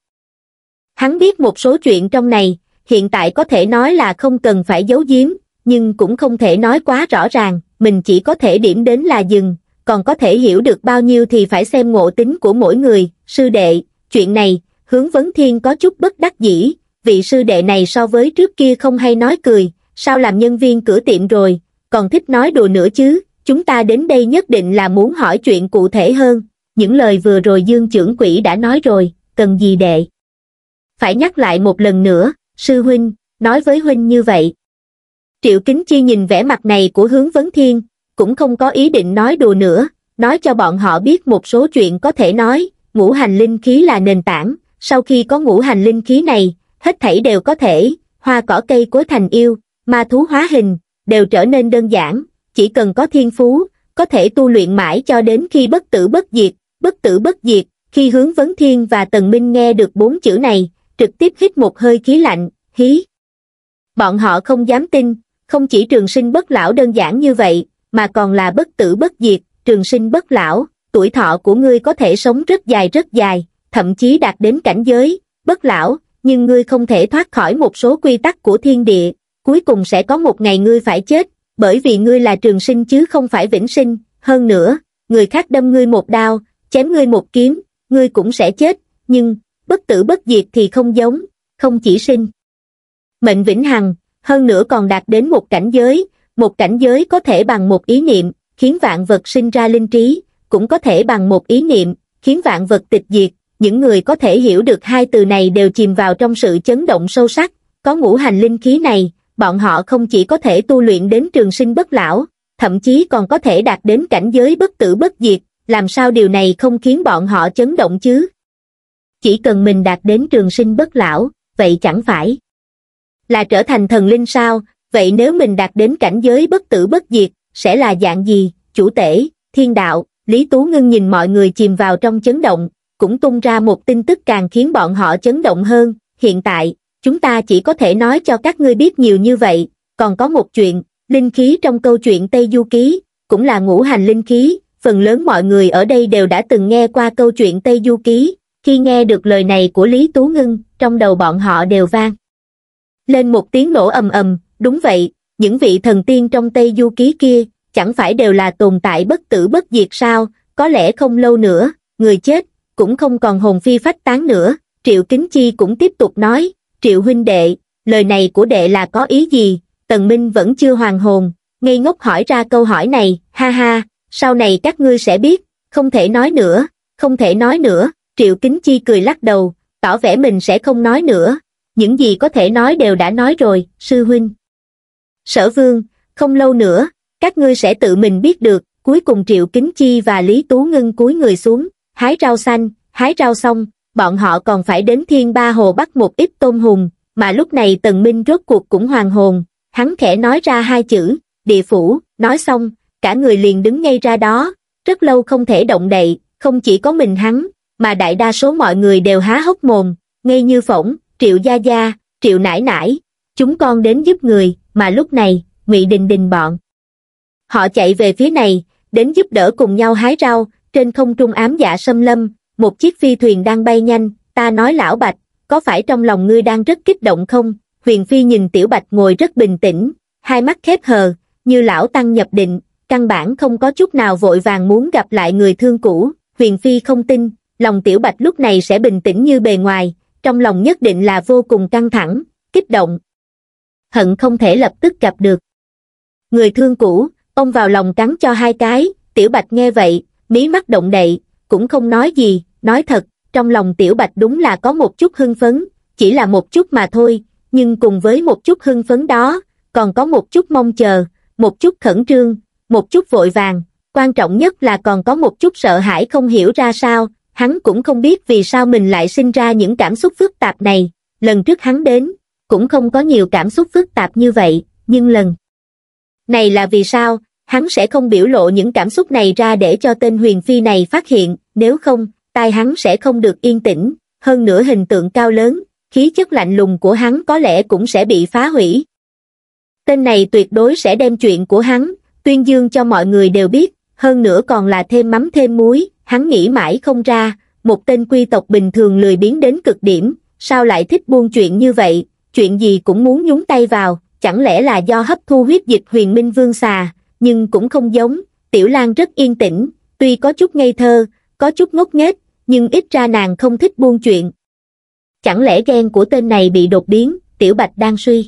hắn biết một số chuyện trong này hiện tại có thể nói là không cần phải giấu giếm nhưng cũng không thể nói quá rõ ràng mình chỉ có thể điểm đến là dừng còn có thể hiểu được bao nhiêu thì phải xem ngộ tính của mỗi người sư đệ chuyện này hướng vấn thiên có chút bất đắc dĩ vị sư đệ này so với trước kia không hay nói cười sao làm nhân viên cửa tiệm rồi còn thích nói đùa nữa chứ chúng ta đến đây nhất định là muốn hỏi chuyện cụ thể hơn, những lời vừa rồi Dương trưởng quỹ đã nói rồi, cần gì đệ. Phải nhắc lại một lần nữa, sư huynh, nói với huynh như vậy. Triệu Kính Chi nhìn vẻ mặt này của hướng vấn thiên, cũng không có ý định nói đùa nữa, nói cho bọn họ biết một số chuyện có thể nói, ngũ hành linh khí là nền tảng, sau khi có ngũ hành linh khí này, hết thảy đều có thể, hoa cỏ cây cối thành yêu, ma thú hóa hình, đều trở nên đơn giản, chỉ cần có thiên phú, có thể tu luyện mãi cho đến khi bất tử bất diệt, bất tử bất diệt, khi hướng vấn thiên và tần minh nghe được bốn chữ này, trực tiếp hít một hơi khí lạnh, hí. Bọn họ không dám tin, không chỉ trường sinh bất lão đơn giản như vậy, mà còn là bất tử bất diệt, trường sinh bất lão, tuổi thọ của ngươi có thể sống rất dài rất dài, thậm chí đạt đến cảnh giới, bất lão, nhưng ngươi không thể thoát khỏi một số quy tắc của thiên địa, cuối cùng sẽ có một ngày ngươi phải chết, bởi vì ngươi là trường sinh chứ không phải vĩnh sinh, hơn nữa, người khác đâm ngươi một đao, chém ngươi một kiếm, ngươi cũng sẽ chết, nhưng, bất tử bất diệt thì không giống, không chỉ sinh. Mệnh vĩnh hằng, hơn nữa còn đạt đến một cảnh giới, một cảnh giới có thể bằng một ý niệm, khiến vạn vật sinh ra linh trí, cũng có thể bằng một ý niệm, khiến vạn vật tịch diệt, những người có thể hiểu được hai từ này đều chìm vào trong sự chấn động sâu sắc, có ngũ hành linh khí này, bọn họ không chỉ có thể tu luyện đến trường sinh bất lão, thậm chí còn có thể đạt đến cảnh giới bất tử bất diệt, làm sao điều này không khiến bọn họ chấn động chứ? Chỉ cần mình đạt đến trường sinh bất lão, vậy chẳng phải là trở thành thần linh sao, vậy nếu mình đạt đến cảnh giới bất tử bất diệt, sẽ là dạng gì, chủ tể, thiên đạo, Lý Tú Ngưng nhìn mọi người chìm vào trong chấn động, cũng tung ra một tin tức càng khiến bọn họ chấn động hơn, hiện tại, chúng ta chỉ có thể nói cho các ngươi biết nhiều như vậy, còn có một chuyện, linh khí trong câu chuyện Tây Du Ký, cũng là ngũ hành linh khí, phần lớn mọi người ở đây đều đã từng nghe qua câu chuyện Tây Du Ký, khi nghe được lời này của Lý Tú ngân trong đầu bọn họ đều vang. Lên một tiếng nổ ầm ầm, đúng vậy, những vị thần tiên trong Tây Du Ký kia, chẳng phải đều là tồn tại bất tử bất diệt sao, có lẽ không lâu nữa, người chết, cũng không còn hồn phi phách tán nữa, Triệu Kính Chi cũng tiếp tục nói, Triệu huynh đệ, lời này của đệ là có ý gì? Tần Minh vẫn chưa hoàn hồn, ngây ngốc hỏi ra câu hỏi này, ha ha, sau này các ngươi sẽ biết, không thể nói nữa, không thể nói nữa, Triệu Kính Chi cười lắc đầu, tỏ vẻ mình sẽ không nói nữa, những gì có thể nói đều đã nói rồi, sư huynh. Sở vương, không lâu nữa, các ngươi sẽ tự mình biết được, cuối cùng Triệu Kính Chi và Lý Tú Ngân cúi người xuống, hái rau xanh, hái rau xong, bọn họ còn phải đến thiên ba hồ bắt một ít tôm hùm, mà lúc này tần minh rốt cuộc cũng hoàng hồn, hắn khẽ nói ra hai chữ, địa phủ, nói xong, cả người liền đứng ngay ra đó, rất lâu không thể động đậy, không chỉ có mình hắn, mà đại đa số mọi người đều há hốc mồm, ngay như phỏng, triệu gia gia, triệu nải nải, chúng con đến giúp người, mà lúc này, ngụy đình đình bọn. Họ chạy về phía này, đến giúp đỡ cùng nhau hái rau, trên không trung ám dạ xâm lâm, một chiếc phi thuyền đang bay nhanh, ta nói lão Bạch, có phải trong lòng ngươi đang rất kích động không? Huyền Phi nhìn Tiểu Bạch ngồi rất bình tĩnh, hai mắt khép hờ, như lão tăng nhập định, căn bản không có chút nào vội vàng muốn gặp lại người thương cũ. Huyền Phi không tin, lòng Tiểu Bạch lúc này sẽ bình tĩnh như bề ngoài, trong lòng nhất định là vô cùng căng thẳng, kích động. Hận không thể lập tức gặp được. Người thương cũ, ông vào lòng cắn cho hai cái, Tiểu Bạch nghe vậy, mí mắt động đậy, cũng không nói gì, nói thật, trong lòng Tiểu Bạch đúng là có một chút hưng phấn, chỉ là một chút mà thôi, nhưng cùng với một chút hưng phấn đó, còn có một chút mong chờ, một chút khẩn trương, một chút vội vàng, quan trọng nhất là còn có một chút sợ hãi không hiểu ra sao, hắn cũng không biết vì sao mình lại sinh ra những cảm xúc phức tạp này, lần trước hắn đến, cũng không có nhiều cảm xúc phức tạp như vậy, nhưng lần này là vì sao, hắn sẽ không biểu lộ những cảm xúc này ra để cho tên huyền phi này phát hiện, nếu không, tai hắn sẽ không được yên tĩnh, hơn nữa hình tượng cao lớn, khí chất lạnh lùng của hắn có lẽ cũng sẽ bị phá hủy. Tên này tuyệt đối sẽ đem chuyện của hắn, tuyên dương cho mọi người đều biết, hơn nữa còn là thêm mắm thêm muối, hắn nghĩ mãi không ra, một tên quy tộc bình thường lười biến đến cực điểm, sao lại thích buôn chuyện như vậy, chuyện gì cũng muốn nhúng tay vào, chẳng lẽ là do hấp thu huyết dịch huyền minh vương xà, nhưng cũng không giống, tiểu lan rất yên tĩnh, tuy có chút ngây thơ, có chút ngốc nghếch nhưng ít ra nàng không thích buông chuyện chẳng lẽ ghen của tên này bị đột biến tiểu bạch đang suy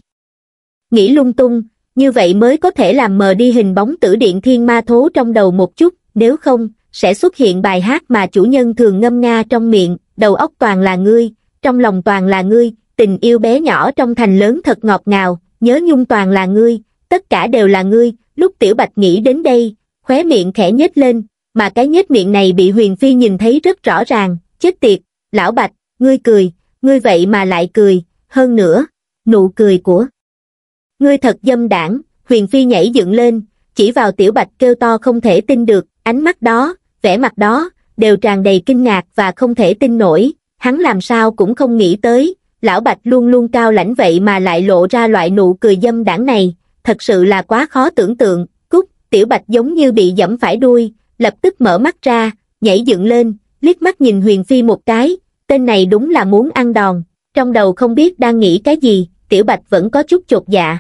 nghĩ lung tung như vậy mới có thể làm mờ đi hình bóng tử điện thiên ma thố trong đầu một chút nếu không sẽ xuất hiện bài hát mà chủ nhân thường ngâm nga trong miệng đầu óc toàn là ngươi trong lòng toàn là ngươi tình yêu bé nhỏ trong thành lớn thật ngọt ngào nhớ nhung toàn là ngươi tất cả đều là ngươi lúc tiểu bạch nghĩ đến đây khóe miệng khẽ nhếch lên mà cái nhếch miệng này bị huyền phi nhìn thấy rất rõ ràng, chết tiệt, lão bạch, ngươi cười, ngươi vậy mà lại cười, hơn nữa, nụ cười của. Ngươi thật dâm đảng, huyền phi nhảy dựng lên, chỉ vào tiểu bạch kêu to không thể tin được, ánh mắt đó, vẻ mặt đó, đều tràn đầy kinh ngạc và không thể tin nổi, hắn làm sao cũng không nghĩ tới, lão bạch luôn luôn cao lãnh vậy mà lại lộ ra loại nụ cười dâm đảng này, thật sự là quá khó tưởng tượng, cút, tiểu bạch giống như bị dẫm phải đuôi, lập tức mở mắt ra nhảy dựng lên liếc mắt nhìn huyền phi một cái tên này đúng là muốn ăn đòn trong đầu không biết đang nghĩ cái gì tiểu bạch vẫn có chút chột dạ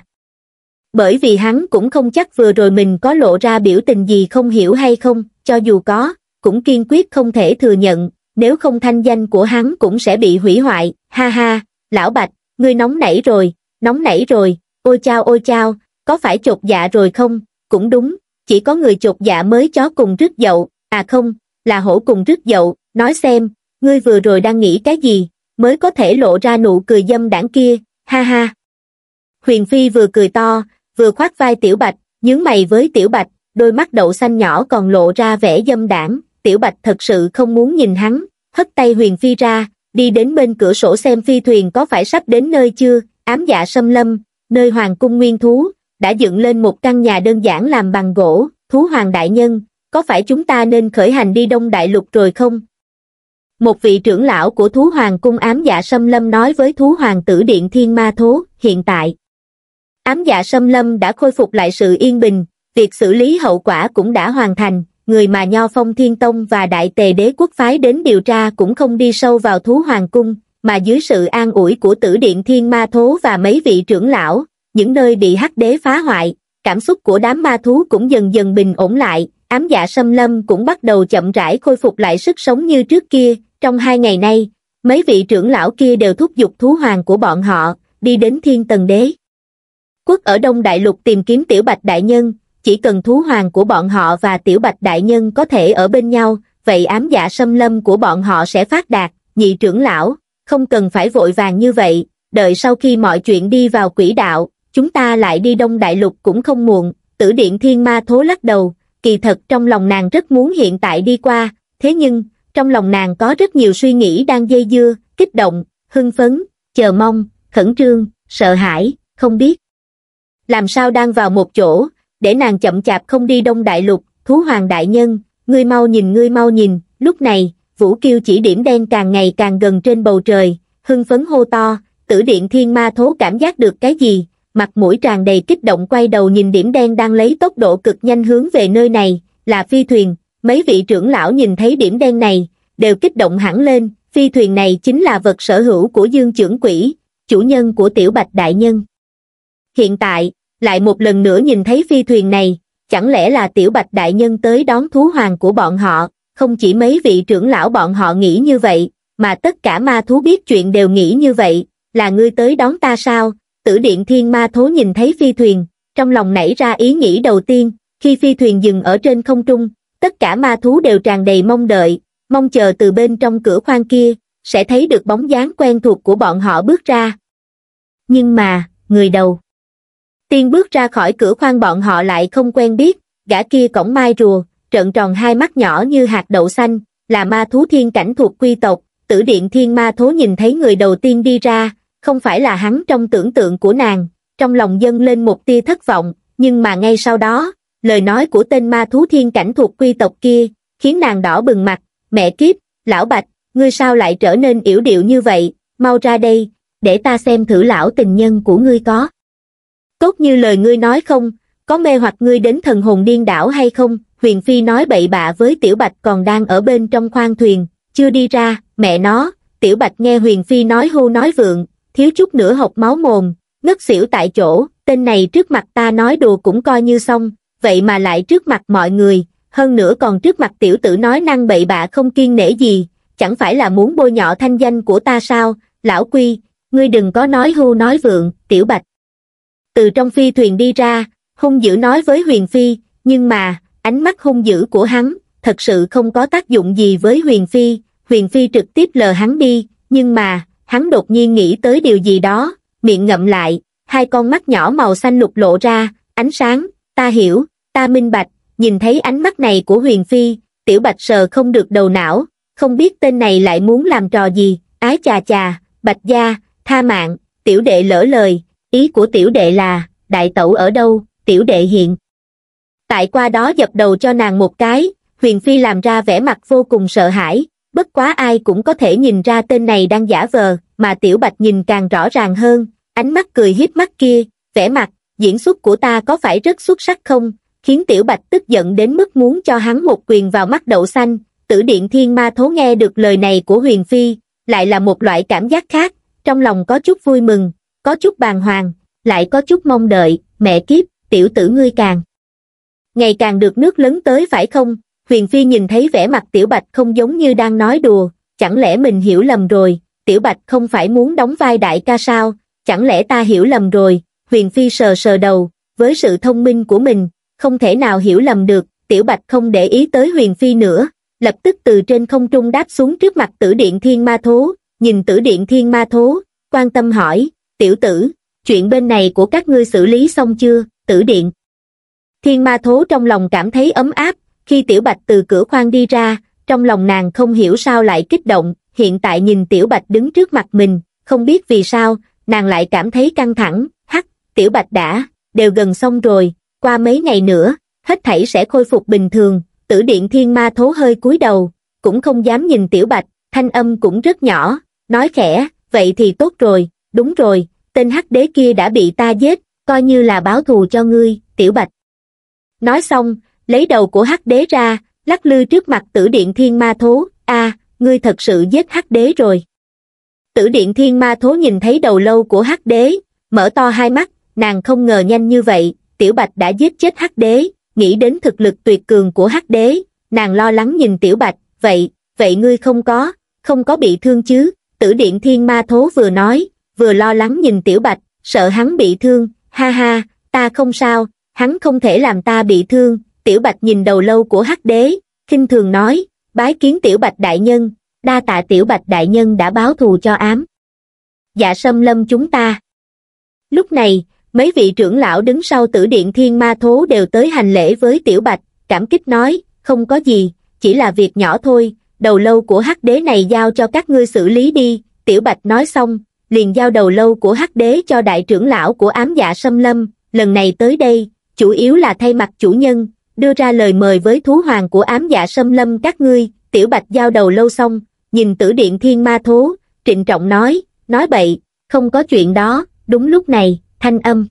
bởi vì hắn cũng không chắc vừa rồi mình có lộ ra biểu tình gì không hiểu hay không cho dù có cũng kiên quyết không thể thừa nhận nếu không thanh danh của hắn cũng sẽ bị hủy hoại ha ha lão bạch ngươi nóng nảy rồi nóng nảy rồi ôi chao ôi chao có phải chột dạ rồi không cũng đúng chỉ có người chột dạ mới chó cùng rứt dậu à không là hổ cùng rứt dậu nói xem ngươi vừa rồi đang nghĩ cái gì mới có thể lộ ra nụ cười dâm đảng kia ha ha huyền phi vừa cười to vừa khoát vai tiểu bạch nhướng mày với tiểu bạch đôi mắt đậu xanh nhỏ còn lộ ra vẻ dâm đảng tiểu bạch thật sự không muốn nhìn hắn hất tay huyền phi ra đi đến bên cửa sổ xem phi thuyền có phải sắp đến nơi chưa ám dạ xâm lâm nơi hoàng cung nguyên thú đã dựng lên một căn nhà đơn giản làm bằng gỗ, thú hoàng đại nhân, có phải chúng ta nên khởi hành đi Đông Đại Lục rồi không? Một vị trưởng lão của thú hoàng cung ám dạ sâm lâm nói với thú hoàng tử điện thiên ma thố, hiện tại. Ám dạ sâm lâm đã khôi phục lại sự yên bình, việc xử lý hậu quả cũng đã hoàn thành, người mà Nho Phong Thiên Tông và Đại Tề Đế Quốc phái đến điều tra cũng không đi sâu vào thú hoàng cung, mà dưới sự an ủi của tử điện thiên ma thố và mấy vị trưởng lão, những nơi bị hắc đế phá hoại, cảm xúc của đám ma thú cũng dần dần bình ổn lại, ám dạ xâm lâm cũng bắt đầu chậm rãi khôi phục lại sức sống như trước kia. Trong hai ngày nay, mấy vị trưởng lão kia đều thúc giục thú hoàng của bọn họ, đi đến thiên tần đế. Quốc ở Đông Đại Lục tìm kiếm Tiểu Bạch Đại Nhân, chỉ cần thú hoàng của bọn họ và Tiểu Bạch Đại Nhân có thể ở bên nhau, vậy ám dạ xâm lâm của bọn họ sẽ phát đạt, nhị trưởng lão, không cần phải vội vàng như vậy, đợi sau khi mọi chuyện đi vào quỹ đạo, chúng ta lại đi đông đại lục cũng không muộn, tử điện thiên ma thố lắc đầu, kỳ thật trong lòng nàng rất muốn hiện tại đi qua, thế nhưng, trong lòng nàng có rất nhiều suy nghĩ đang dây dưa, kích động, hưng phấn, chờ mong, khẩn trương, sợ hãi, không biết. Làm sao đang vào một chỗ, để nàng chậm chạp không đi đông đại lục, thú hoàng đại nhân, ngươi mau nhìn ngươi mau nhìn, lúc này, vũ kiêu chỉ điểm đen càng ngày càng gần trên bầu trời, hưng phấn hô to, tử điện thiên ma thố cảm giác được cái gì, mặt mũi tràn đầy kích động quay đầu nhìn điểm đen đang lấy tốc độ cực nhanh hướng về nơi này là phi thuyền mấy vị trưởng lão nhìn thấy điểm đen này đều kích động hẳn lên phi thuyền này chính là vật sở hữu của dương trưởng quỷ chủ nhân của tiểu bạch đại nhân hiện tại lại một lần nữa nhìn thấy phi thuyền này chẳng lẽ là tiểu bạch đại nhân tới đón thú hoàng của bọn họ không chỉ mấy vị trưởng lão bọn họ nghĩ như vậy mà tất cả ma thú biết chuyện đều nghĩ như vậy là ngươi tới đón ta sao tử điện thiên ma thố nhìn thấy phi thuyền, trong lòng nảy ra ý nghĩ đầu tiên, khi phi thuyền dừng ở trên không trung, tất cả ma thú đều tràn đầy mong đợi, mong chờ từ bên trong cửa khoang kia, sẽ thấy được bóng dáng quen thuộc của bọn họ bước ra. Nhưng mà, người đầu tiên bước ra khỏi cửa khoang bọn họ lại không quen biết, gã kia cổng mai rùa, trợn tròn hai mắt nhỏ như hạt đậu xanh, là ma thú thiên cảnh thuộc quy tộc, tử điện thiên ma thố nhìn thấy người đầu tiên đi ra, không phải là hắn trong tưởng tượng của nàng, trong lòng dâng lên một tia thất vọng, nhưng mà ngay sau đó, lời nói của tên ma thú thiên cảnh thuộc quy tộc kia, khiến nàng đỏ bừng mặt, mẹ kiếp, lão bạch, ngươi sao lại trở nên yểu điệu như vậy, mau ra đây, để ta xem thử lão tình nhân của ngươi có. Tốt như lời ngươi nói không, có mê hoặc ngươi đến thần hồn điên đảo hay không, huyền phi nói bậy bạ với tiểu bạch còn đang ở bên trong khoang thuyền, chưa đi ra, mẹ nó, tiểu bạch nghe huyền phi nói hô nói vượng, thiếu chút nữa học máu mồm, ngất xỉu tại chỗ, tên này trước mặt ta nói đùa cũng coi như xong, vậy mà lại trước mặt mọi người, hơn nữa còn trước mặt tiểu tử nói năng bậy bạ không kiên nể gì, chẳng phải là muốn bôi nhọ thanh danh của ta sao, lão quy, ngươi đừng có nói hưu nói vượng, tiểu bạch. Từ trong phi thuyền đi ra, hung dữ nói với huyền phi, nhưng mà, ánh mắt hung dữ của hắn, thật sự không có tác dụng gì với huyền phi, huyền phi trực tiếp lờ hắn đi, nhưng mà, hắn đột nhiên nghĩ tới điều gì đó, miệng ngậm lại, hai con mắt nhỏ màu xanh lục lộ ra, ánh sáng, ta hiểu, ta minh bạch, nhìn thấy ánh mắt này của huyền phi, tiểu bạch sờ không được đầu não, không biết tên này lại muốn làm trò gì, ái chà chà, bạch gia, tha mạng, tiểu đệ lỡ lời, ý của tiểu đệ là, đại tẩu ở đâu, tiểu đệ hiện. Tại qua đó dập đầu cho nàng một cái, huyền phi làm ra vẻ mặt vô cùng sợ hãi, bất quá ai cũng có thể nhìn ra tên này đang giả vờ mà tiểu bạch nhìn càng rõ ràng hơn ánh mắt cười hiếp mắt kia vẻ mặt diễn xuất của ta có phải rất xuất sắc không khiến tiểu bạch tức giận đến mức muốn cho hắn một quyền vào mắt đậu xanh tử điện thiên ma thố nghe được lời này của huyền phi lại là một loại cảm giác khác trong lòng có chút vui mừng có chút bàng hoàng lại có chút mong đợi mẹ kiếp tiểu tử ngươi càng ngày càng được nước lớn tới phải không huyền phi nhìn thấy vẻ mặt tiểu bạch không giống như đang nói đùa chẳng lẽ mình hiểu lầm rồi tiểu bạch không phải muốn đóng vai đại ca sao chẳng lẽ ta hiểu lầm rồi huyền phi sờ sờ đầu với sự thông minh của mình không thể nào hiểu lầm được tiểu bạch không để ý tới huyền phi nữa lập tức từ trên không trung đáp xuống trước mặt tử điện thiên ma thố nhìn tử điện thiên ma thố quan tâm hỏi tiểu tử chuyện bên này của các ngươi xử lý xong chưa tử điện thiên ma thố trong lòng cảm thấy ấm áp khi tiểu bạch từ cửa khoang đi ra trong lòng nàng không hiểu sao lại kích động hiện tại nhìn tiểu bạch đứng trước mặt mình không biết vì sao nàng lại cảm thấy căng thẳng hắc tiểu bạch đã đều gần xong rồi qua mấy ngày nữa hết thảy sẽ khôi phục bình thường tử điện thiên ma thố hơi cúi đầu cũng không dám nhìn tiểu bạch thanh âm cũng rất nhỏ nói khẽ vậy thì tốt rồi đúng rồi tên hắc đế kia đã bị ta giết coi như là báo thù cho ngươi tiểu bạch nói xong lấy đầu của hắc đế ra lắc lư trước mặt tử điện thiên ma thố a ngươi thật sự giết hắc đế rồi tử điện thiên ma thố nhìn thấy đầu lâu của hắc đế mở to hai mắt nàng không ngờ nhanh như vậy tiểu bạch đã giết chết hắc đế nghĩ đến thực lực tuyệt cường của hắc đế nàng lo lắng nhìn tiểu bạch vậy vậy ngươi không có không có bị thương chứ tử điện thiên ma thố vừa nói vừa lo lắng nhìn tiểu bạch sợ hắn bị thương ha ha ta không sao hắn không thể làm ta bị thương tiểu bạch nhìn đầu lâu của hắc đế khinh thường nói bái kiến tiểu bạch đại nhân đa tạ tiểu bạch đại nhân đã báo thù cho ám dạ sâm lâm chúng ta lúc này mấy vị trưởng lão đứng sau tử điện thiên ma thố đều tới hành lễ với tiểu bạch cảm kích nói không có gì chỉ là việc nhỏ thôi đầu lâu của hắc đế này giao cho các ngươi xử lý đi tiểu bạch nói xong liền giao đầu lâu của hắc đế cho đại trưởng lão của ám dạ sâm lâm lần này tới đây chủ yếu là thay mặt chủ nhân đưa ra lời mời với thú hoàng của ám dạ sâm lâm các ngươi, tiểu bạch giao đầu lâu xong, nhìn tử điện thiên ma thố, trịnh trọng nói, nói bậy, không có chuyện đó, đúng lúc này, thanh âm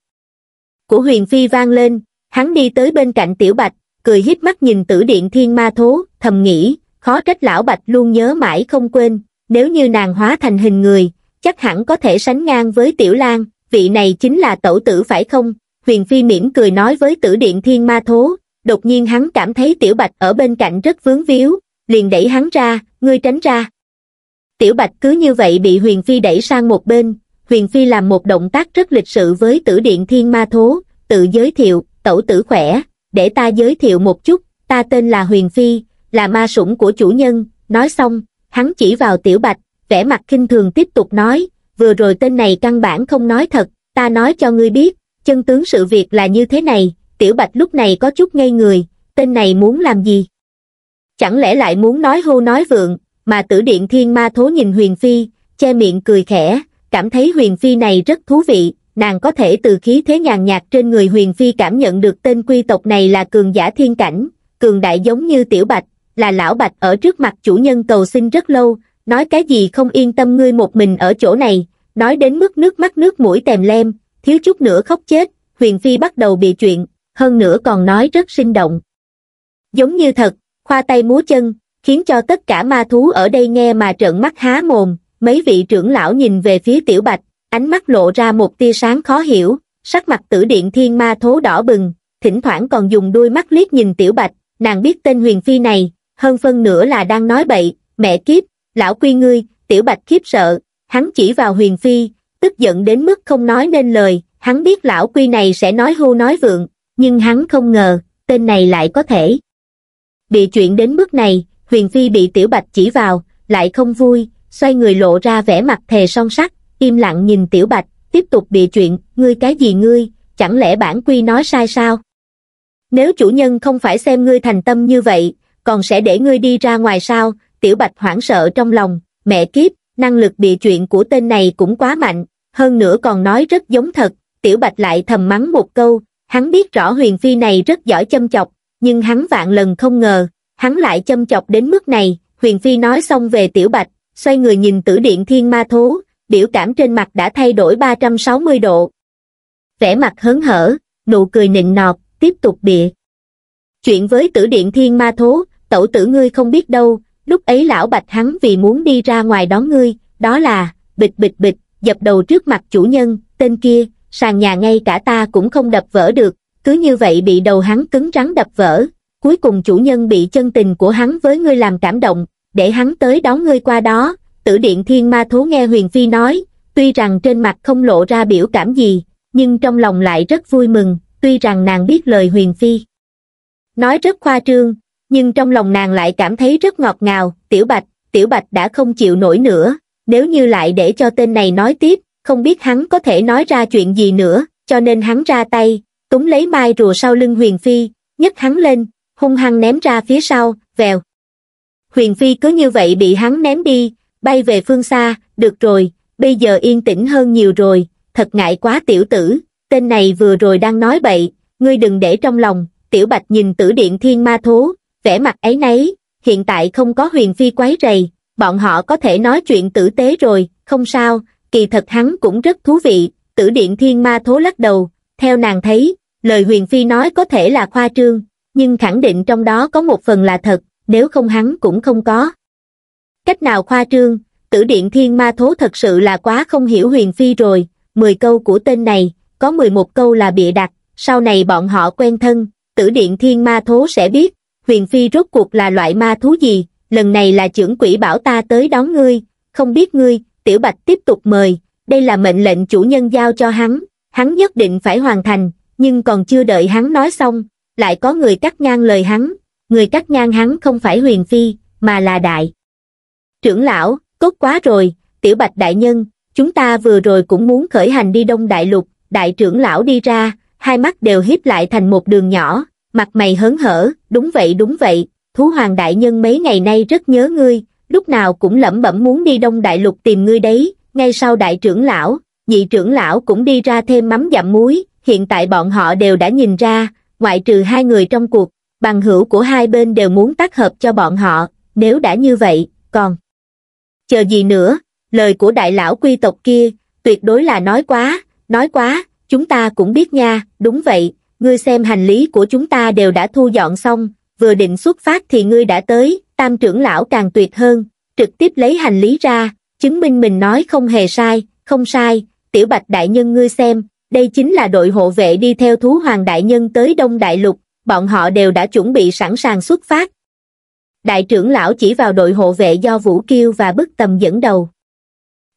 của huyền phi vang lên, hắn đi tới bên cạnh tiểu bạch, cười híp mắt nhìn tử điện thiên ma thố, thầm nghĩ, khó trách lão bạch luôn nhớ mãi không quên, nếu như nàng hóa thành hình người, chắc hẳn có thể sánh ngang với tiểu lang, vị này chính là tổ tử phải không? Huyền phi mỉm cười nói với tử điện thiên ma thố, đột nhiên hắn cảm thấy tiểu bạch ở bên cạnh rất vướng víu liền đẩy hắn ra ngươi tránh ra tiểu bạch cứ như vậy bị huyền phi đẩy sang một bên huyền phi làm một động tác rất lịch sự với tử điện thiên ma thố tự giới thiệu tẩu tử khỏe để ta giới thiệu một chút ta tên là huyền phi là ma sủng của chủ nhân nói xong hắn chỉ vào tiểu bạch vẻ mặt khinh thường tiếp tục nói vừa rồi tên này căn bản không nói thật ta nói cho ngươi biết chân tướng sự việc là như thế này Tiểu Bạch lúc này có chút ngây người, tên này muốn làm gì? Chẳng lẽ lại muốn nói hô nói vượng, mà tử điện thiên ma thố nhìn Huyền Phi, che miệng cười khẽ, cảm thấy Huyền Phi này rất thú vị, nàng có thể từ khí thế nhàn nhạt trên người Huyền Phi cảm nhận được tên quy tộc này là cường giả thiên cảnh, cường đại giống như Tiểu Bạch, là lão Bạch ở trước mặt chủ nhân cầu xin rất lâu, nói cái gì không yên tâm ngươi một mình ở chỗ này, nói đến mức nước mắt nước mũi tèm lem, thiếu chút nữa khóc chết, Huyền Phi bắt đầu bị chuyện, hơn nữa còn nói rất sinh động. Giống như thật, khoa tay múa chân, khiến cho tất cả ma thú ở đây nghe mà trợn mắt há mồm, mấy vị trưởng lão nhìn về phía tiểu bạch, ánh mắt lộ ra một tia sáng khó hiểu, sắc mặt tử điện thiên ma thố đỏ bừng, thỉnh thoảng còn dùng đuôi mắt liếc nhìn tiểu bạch, nàng biết tên huyền phi này, hơn phân nửa là đang nói bậy, mẹ kiếp, lão quy ngươi, tiểu bạch khiếp sợ, hắn chỉ vào huyền phi, tức giận đến mức không nói nên lời, hắn biết lão quy này sẽ nói hưu nói vượng, nhưng hắn không ngờ, tên này lại có thể. Bị chuyện đến bước này, huyền phi bị tiểu bạch chỉ vào, lại không vui, xoay người lộ ra vẻ mặt thề son sắc, im lặng nhìn tiểu bạch, tiếp tục bị chuyện, ngươi cái gì ngươi, chẳng lẽ bản quy nói sai sao? Nếu chủ nhân không phải xem ngươi thành tâm như vậy, còn sẽ để ngươi đi ra ngoài sao, tiểu bạch hoảng sợ trong lòng, mẹ kiếp, năng lực bị chuyện của tên này cũng quá mạnh, hơn nữa còn nói rất giống thật, tiểu bạch lại thầm mắng một câu, Hắn biết rõ huyền phi này rất giỏi châm chọc, nhưng hắn vạn lần không ngờ, hắn lại châm chọc đến mức này, huyền phi nói xong về tiểu bạch, xoay người nhìn tử điện thiên ma thú, biểu cảm trên mặt đã thay đổi 360 độ. Vẻ mặt hớn hở, nụ cười nịnh nọt, tiếp tục địa. Chuyện với tử điện thiên ma thú, tẩu tử ngươi không biết đâu, lúc ấy lão bạch hắn vì muốn đi ra ngoài đón ngươi, đó là, bịch bịch bịch, dập đầu trước mặt chủ nhân, tên kia, sàn nhà ngay cả ta cũng không đập vỡ được, cứ như vậy bị đầu hắn cứng rắn đập vỡ, cuối cùng chủ nhân bị chân tình của hắn với ngươi làm cảm động, để hắn tới đón ngươi qua đó, tử điện thiên ma thú nghe huyền phi nói, tuy rằng trên mặt không lộ ra biểu cảm gì, nhưng trong lòng lại rất vui mừng, tuy rằng nàng biết lời huyền phi. Nói rất khoa trương, nhưng trong lòng nàng lại cảm thấy rất ngọt ngào, tiểu bạch, tiểu bạch đã không chịu nổi nữa, nếu như lại để cho tên này nói tiếp, không biết hắn có thể nói ra chuyện gì nữa, cho nên hắn ra tay, túng lấy mai rùa sau lưng Huyền Phi, nhấc hắn lên, hung hăng ném ra phía sau, vèo. Huyền Phi cứ như vậy bị hắn ném đi, bay về phương xa, được rồi, bây giờ yên tĩnh hơn nhiều rồi, thật ngại quá tiểu tử, tên này vừa rồi đang nói bậy, ngươi đừng để trong lòng, tiểu bạch nhìn tử điện thiên ma thố, vẻ mặt ấy nấy, hiện tại không có Huyền Phi quấy rầy, bọn họ có thể nói chuyện tử tế rồi, không sao, kỳ thật hắn cũng rất thú vị, tử điện thiên ma thố lắc đầu, theo nàng thấy, lời huyền phi nói có thể là khoa trương, nhưng khẳng định trong đó có một phần là thật, nếu không hắn cũng không có. Cách nào khoa trương, tử điện thiên ma thố thật sự là quá không hiểu huyền phi rồi, 10 câu của tên này, có 11 câu là bịa đặt, sau này bọn họ quen thân, tử điện thiên ma thố sẽ biết, huyền phi rốt cuộc là loại ma thú gì, lần này là trưởng quỷ bảo ta tới đón ngươi, không biết ngươi, tiểu bạch tiếp tục mời đây là mệnh lệnh chủ nhân giao cho hắn hắn nhất định phải hoàn thành nhưng còn chưa đợi hắn nói xong lại có người cắt ngang lời hắn người cắt ngang hắn không phải huyền phi mà là đại trưởng lão tốt quá rồi tiểu bạch đại nhân chúng ta vừa rồi cũng muốn khởi hành đi đông đại lục đại trưởng lão đi ra hai mắt đều híp lại thành một đường nhỏ mặt mày hớn hở đúng vậy đúng vậy thú hoàng đại nhân mấy ngày nay rất nhớ ngươi lúc nào cũng lẩm bẩm muốn đi đông đại lục tìm ngươi đấy, ngay sau đại trưởng lão, nhị trưởng lão cũng đi ra thêm mắm dặm muối, hiện tại bọn họ đều đã nhìn ra, ngoại trừ hai người trong cuộc, bằng hữu của hai bên đều muốn tác hợp cho bọn họ, nếu đã như vậy, còn chờ gì nữa, lời của đại lão quy tộc kia, tuyệt đối là nói quá, nói quá, chúng ta cũng biết nha, đúng vậy, ngươi xem hành lý của chúng ta đều đã thu dọn xong, vừa định xuất phát thì ngươi đã tới tam trưởng lão càng tuyệt hơn trực tiếp lấy hành lý ra chứng minh mình nói không hề sai không sai tiểu bạch đại nhân ngươi xem đây chính là đội hộ vệ đi theo thú hoàng đại nhân tới đông đại lục bọn họ đều đã chuẩn bị sẵn sàng xuất phát đại trưởng lão chỉ vào đội hộ vệ do vũ kiêu và bức tầm dẫn đầu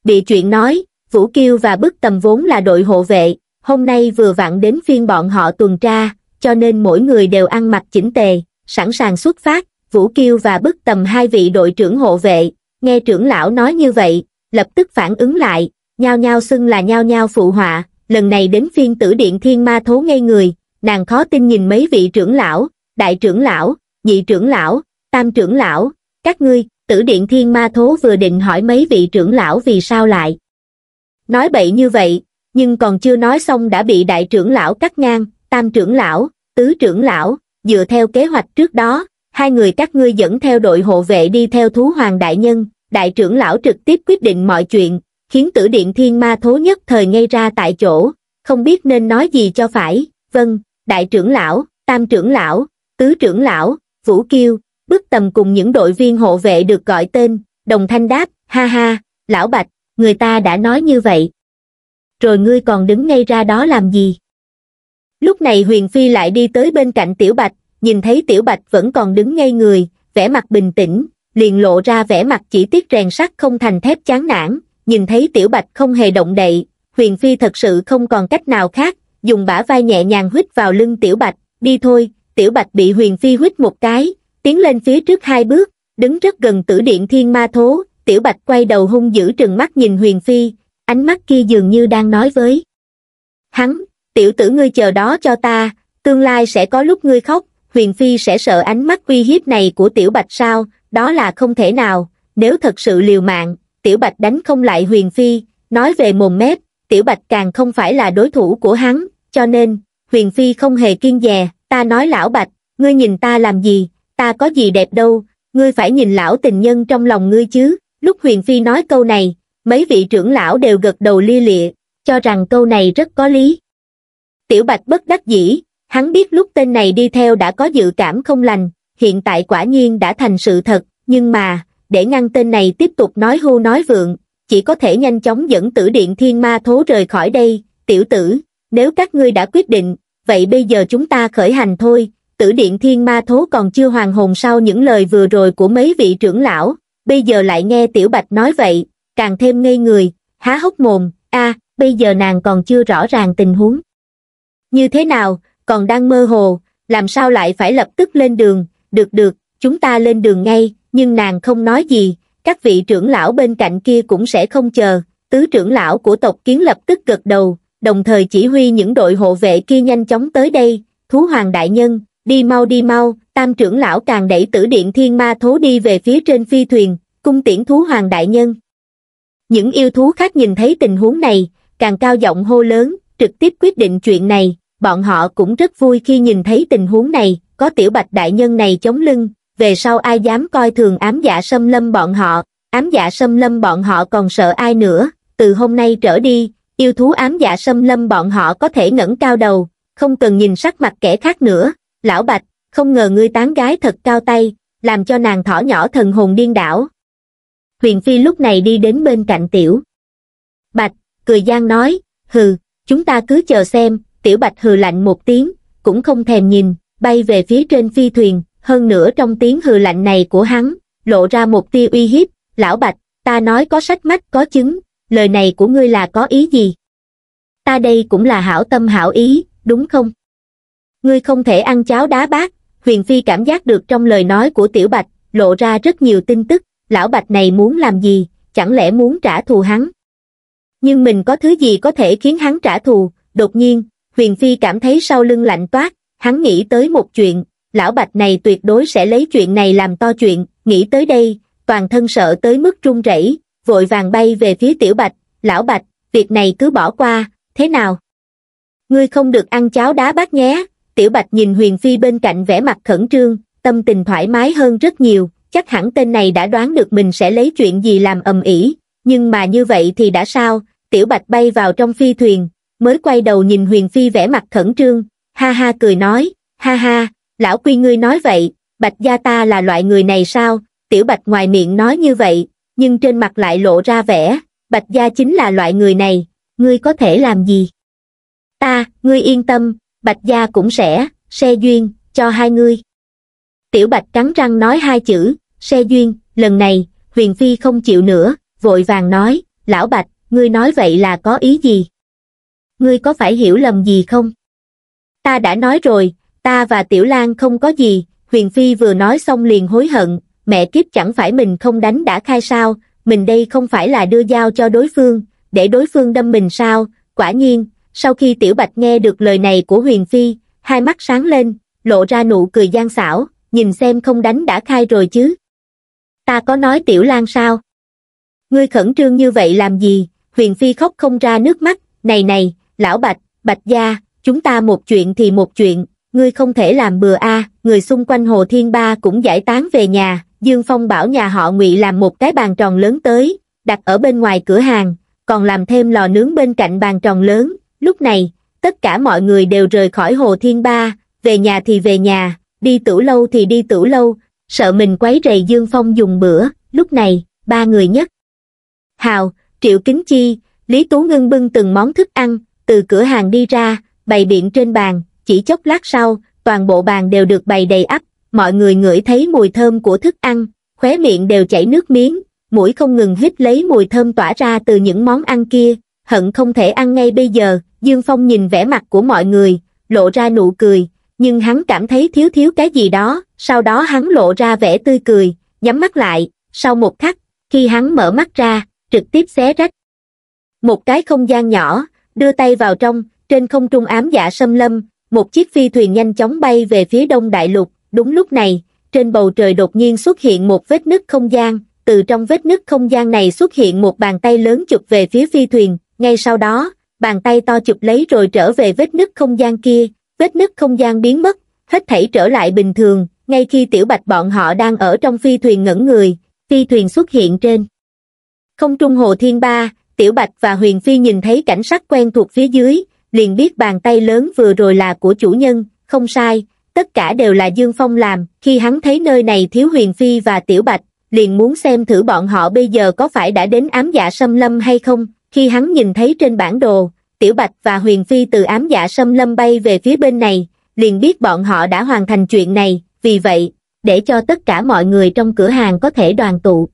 bị chuyện nói vũ kiêu và bức tầm vốn là đội hộ vệ hôm nay vừa vặn đến phiên bọn họ tuần tra cho nên mỗi người đều ăn mặc chỉnh tề sẵn sàng xuất phát, Vũ Kiêu và bức tầm hai vị đội trưởng hộ vệ, nghe trưởng lão nói như vậy, lập tức phản ứng lại, nhao nhao xưng là nhao nhao phụ họa, lần này đến phiên tử điện thiên ma thố ngây người, nàng khó tin nhìn mấy vị trưởng lão, đại trưởng lão, nhị trưởng lão, tam trưởng lão, các ngươi, tử điện thiên ma thố vừa định hỏi mấy vị trưởng lão vì sao lại. Nói bậy như vậy, nhưng còn chưa nói xong đã bị đại trưởng lão cắt ngang, tam trưởng lão, tứ trưởng lão, dựa theo kế hoạch trước đó, hai người các ngươi dẫn theo đội hộ vệ đi theo thú hoàng đại nhân, đại trưởng lão trực tiếp quyết định mọi chuyện, khiến tử điện thiên ma thố nhất thời ngay ra tại chỗ, không biết nên nói gì cho phải, vâng, đại trưởng lão, tam trưởng lão, tứ trưởng lão, vũ kiêu, bước tầm cùng những đội viên hộ vệ được gọi tên, đồng thanh đáp, ha ha, lão bạch, người ta đã nói như vậy. Rồi ngươi còn đứng ngay ra đó làm gì? lúc này huyền phi lại đi tới bên cạnh tiểu bạch nhìn thấy tiểu bạch vẫn còn đứng ngay người vẻ mặt bình tĩnh liền lộ ra vẻ mặt chỉ tiết rèn sắt không thành thép chán nản nhìn thấy tiểu bạch không hề động đậy huyền phi thật sự không còn cách nào khác dùng bả vai nhẹ nhàng huýt vào lưng tiểu bạch đi thôi tiểu bạch bị huyền phi huýt một cái tiến lên phía trước hai bước đứng rất gần tử điện thiên ma thố tiểu bạch quay đầu hung dữ trừng mắt nhìn huyền phi ánh mắt kia dường như đang nói với hắn tiểu tử ngươi chờ đó cho ta tương lai sẽ có lúc ngươi khóc huyền phi sẽ sợ ánh mắt uy hiếp này của tiểu bạch sao đó là không thể nào nếu thật sự liều mạng tiểu bạch đánh không lại huyền phi nói về mồm mép tiểu bạch càng không phải là đối thủ của hắn cho nên huyền phi không hề kiên dè ta nói lão bạch ngươi nhìn ta làm gì ta có gì đẹp đâu ngươi phải nhìn lão tình nhân trong lòng ngươi chứ lúc huyền phi nói câu này mấy vị trưởng lão đều gật đầu lia lịa cho rằng câu này rất có lý tiểu bạch bất đắc dĩ hắn biết lúc tên này đi theo đã có dự cảm không lành hiện tại quả nhiên đã thành sự thật nhưng mà để ngăn tên này tiếp tục nói hưu nói vượng chỉ có thể nhanh chóng dẫn tử điện thiên ma thố rời khỏi đây tiểu tử nếu các ngươi đã quyết định vậy bây giờ chúng ta khởi hành thôi tử điện thiên ma thố còn chưa hoàn hồn sau những lời vừa rồi của mấy vị trưởng lão bây giờ lại nghe tiểu bạch nói vậy càng thêm ngây người há hốc mồm a bây giờ nàng còn chưa rõ ràng tình huống như thế nào, còn đang mơ hồ, làm sao lại phải lập tức lên đường, được được, chúng ta lên đường ngay, nhưng nàng không nói gì, các vị trưởng lão bên cạnh kia cũng sẽ không chờ, tứ trưởng lão của tộc kiến lập tức gật đầu, đồng thời chỉ huy những đội hộ vệ kia nhanh chóng tới đây, thú hoàng đại nhân, đi mau đi mau, tam trưởng lão càng đẩy tử điện thiên ma thố đi về phía trên phi thuyền, cung tiễn thú hoàng đại nhân. Những yêu thú khác nhìn thấy tình huống này, càng cao giọng hô lớn, trực tiếp quyết định chuyện này, bọn họ cũng rất vui khi nhìn thấy tình huống này, có tiểu bạch đại nhân này chống lưng, về sau ai dám coi thường ám dạ sâm lâm bọn họ, ám dạ sâm lâm bọn họ còn sợ ai nữa, từ hôm nay trở đi, yêu thú ám dạ sâm lâm bọn họ có thể ngẩng cao đầu, không cần nhìn sắc mặt kẻ khác nữa, lão bạch, không ngờ ngươi tán gái thật cao tay, làm cho nàng thỏ nhỏ thần hồn điên đảo. Huyền Phi lúc này đi đến bên cạnh tiểu. Bạch, cười gian nói, hừ, chúng ta cứ chờ xem tiểu bạch hừ lạnh một tiếng cũng không thèm nhìn bay về phía trên phi thuyền hơn nữa trong tiếng hừ lạnh này của hắn lộ ra một tia uy hiếp lão bạch ta nói có sách mắt có chứng lời này của ngươi là có ý gì ta đây cũng là hảo tâm hảo ý đúng không ngươi không thể ăn cháo đá bát huyền phi cảm giác được trong lời nói của tiểu bạch lộ ra rất nhiều tin tức lão bạch này muốn làm gì chẳng lẽ muốn trả thù hắn nhưng mình có thứ gì có thể khiến hắn trả thù, đột nhiên, Huyền Phi cảm thấy sau lưng lạnh toát, hắn nghĩ tới một chuyện, lão bạch này tuyệt đối sẽ lấy chuyện này làm to chuyện, nghĩ tới đây, toàn thân sợ tới mức run rẩy, vội vàng bay về phía tiểu bạch, lão bạch, việc này cứ bỏ qua, thế nào? Ngươi không được ăn cháo đá bát nhé, tiểu bạch nhìn Huyền Phi bên cạnh vẻ mặt khẩn trương, tâm tình thoải mái hơn rất nhiều, chắc hẳn tên này đã đoán được mình sẽ lấy chuyện gì làm ầm ĩ, nhưng mà như vậy thì đã sao, tiểu bạch bay vào trong phi thuyền, mới quay đầu nhìn huyền phi vẻ mặt khẩn trương, ha ha cười nói, ha ha, lão quy ngươi nói vậy, bạch gia ta là loại người này sao, tiểu bạch ngoài miệng nói như vậy, nhưng trên mặt lại lộ ra vẻ, bạch gia chính là loại người này, ngươi có thể làm gì? Ta, ngươi yên tâm, bạch gia cũng sẽ, xe duyên, cho hai ngươi. Tiểu bạch cắn răng nói hai chữ, xe duyên, lần này, huyền phi không chịu nữa, vội vàng nói, lão bạch, ngươi nói vậy là có ý gì? Ngươi có phải hiểu lầm gì không? Ta đã nói rồi, ta và Tiểu Lan không có gì, Huyền Phi vừa nói xong liền hối hận, mẹ kiếp chẳng phải mình không đánh đã khai sao, mình đây không phải là đưa dao cho đối phương, để đối phương đâm mình sao, quả nhiên, sau khi Tiểu Bạch nghe được lời này của Huyền Phi, hai mắt sáng lên, lộ ra nụ cười gian xảo, nhìn xem không đánh đã khai rồi chứ. Ta có nói Tiểu Lan sao? Ngươi khẩn trương như vậy làm gì? Huyền Phi khóc không ra nước mắt, này này, lão Bạch, Bạch gia, chúng ta một chuyện thì một chuyện, ngươi không thể làm bừa a người xung quanh Hồ Thiên Ba cũng giải tán về nhà, Dương Phong bảo nhà họ ngụy làm một cái bàn tròn lớn tới, đặt ở bên ngoài cửa hàng, còn làm thêm lò nướng bên cạnh bàn tròn lớn, lúc này, tất cả mọi người đều rời khỏi Hồ Thiên Ba, về nhà thì về nhà, đi tửu lâu thì đi tửu lâu, sợ mình quấy rầy Dương Phong dùng bữa, lúc này, ba người nhất Hào, Triệu Kính Chi, Lý Tú Ngân bưng từng món thức ăn, từ cửa hàng đi ra, bày biện trên bàn, chỉ chốc lát sau, toàn bộ bàn đều được bày đầy ắp, mọi người ngửi thấy mùi thơm của thức ăn, khóe miệng đều chảy nước miếng, mũi không ngừng hít lấy mùi thơm tỏa ra từ những món ăn kia, hận không thể ăn ngay bây giờ, Dương Phong nhìn vẻ mặt của mọi người, lộ ra nụ cười, nhưng hắn cảm thấy thiếu thiếu cái gì đó, sau đó hắn lộ ra vẻ tươi cười, nhắm mắt lại, sau một khắc, khi hắn mở mắt ra, trực tiếp xé rách. Một cái không gian nhỏ, đưa tay vào trong, trên không trung ám dạ xâm lâm, một chiếc phi thuyền nhanh chóng bay về phía đông đại lục, đúng lúc này, trên bầu trời đột nhiên xuất hiện một vết nứt không gian, từ trong vết nứt không gian này xuất hiện một bàn tay lớn chụp về phía phi thuyền, ngay sau đó, bàn tay to chụp lấy rồi trở về vết nứt không gian kia, vết nứt không gian biến mất, hết thảy trở lại bình thường, ngay khi tiểu bạch bọn họ đang ở trong phi thuyền ngẩn người, phi thuyền xuất hiện trên không trung hồ thiên ba tiểu bạch và huyền phi nhìn thấy cảnh sắc quen thuộc phía dưới liền biết bàn tay lớn vừa rồi là của chủ nhân không sai tất cả đều là dương phong làm khi hắn thấy nơi này thiếu huyền phi và tiểu bạch liền muốn xem thử bọn họ bây giờ có phải đã đến ám dạ sâm lâm hay không khi hắn nhìn thấy trên bản đồ tiểu bạch và huyền phi từ ám dạ sâm lâm bay về phía bên này liền biết bọn họ đã hoàn thành chuyện này vì vậy để cho tất cả mọi người trong cửa hàng có thể đoàn tụ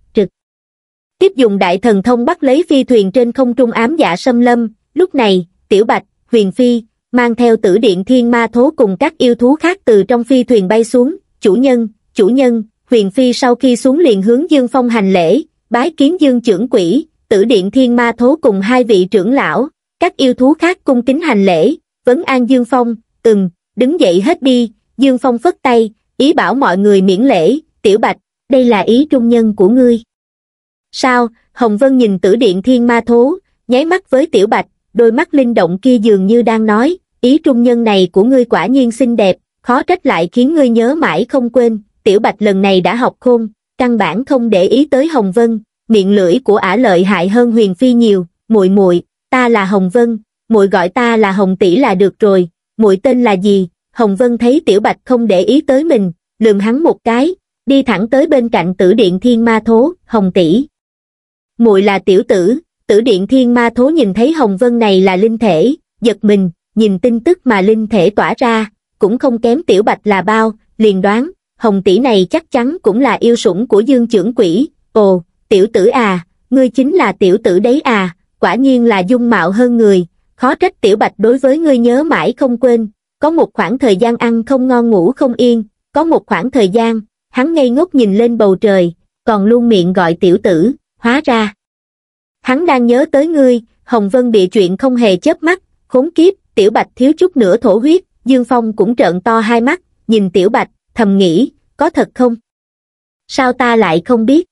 tiếp dùng đại thần thông bắt lấy phi thuyền trên không trung ám dạ xâm lâm lúc này tiểu bạch huyền phi mang theo tử điện thiên ma thố cùng các yêu thú khác từ trong phi thuyền bay xuống chủ nhân chủ nhân huyền phi sau khi xuống liền hướng dương phong hành lễ bái kiến dương trưởng quỷ tử điện thiên ma thố cùng hai vị trưởng lão các yêu thú khác cung kính hành lễ vấn an dương phong từng đứng dậy hết đi dương phong phất tay ý bảo mọi người miễn lễ tiểu bạch đây là ý trung nhân của ngươi sao hồng vân nhìn tử điện thiên ma thố nháy mắt với tiểu bạch đôi mắt linh động kia dường như đang nói ý trung nhân này của ngươi quả nhiên xinh đẹp khó trách lại khiến ngươi nhớ mãi không quên tiểu bạch lần này đã học khôn căn bản không để ý tới hồng vân miệng lưỡi của ả lợi hại hơn huyền phi nhiều muội muội ta là hồng vân muội gọi ta là hồng tỷ là được rồi muội tên là gì hồng vân thấy tiểu bạch không để ý tới mình lườm hắn một cái đi thẳng tới bên cạnh tử điện thiên ma thố hồng tỷ muội là tiểu tử tử điện thiên ma thố nhìn thấy hồng vân này là linh thể giật mình nhìn tin tức mà linh thể tỏa ra cũng không kém tiểu bạch là bao liền đoán hồng tỷ này chắc chắn cũng là yêu sủng của dương trưởng quỷ ồ tiểu tử à ngươi chính là tiểu tử đấy à quả nhiên là dung mạo hơn người khó trách tiểu bạch đối với ngươi nhớ mãi không quên có một khoảng thời gian ăn không ngon ngủ không yên có một khoảng thời gian hắn ngây ngốc nhìn lên bầu trời còn luôn miệng gọi tiểu tử hóa ra hắn đang nhớ tới ngươi hồng vân bị chuyện không hề chớp mắt khốn kiếp tiểu bạch thiếu chút nữa thổ huyết dương phong cũng trợn to hai mắt nhìn tiểu bạch thầm nghĩ có thật không sao ta lại không biết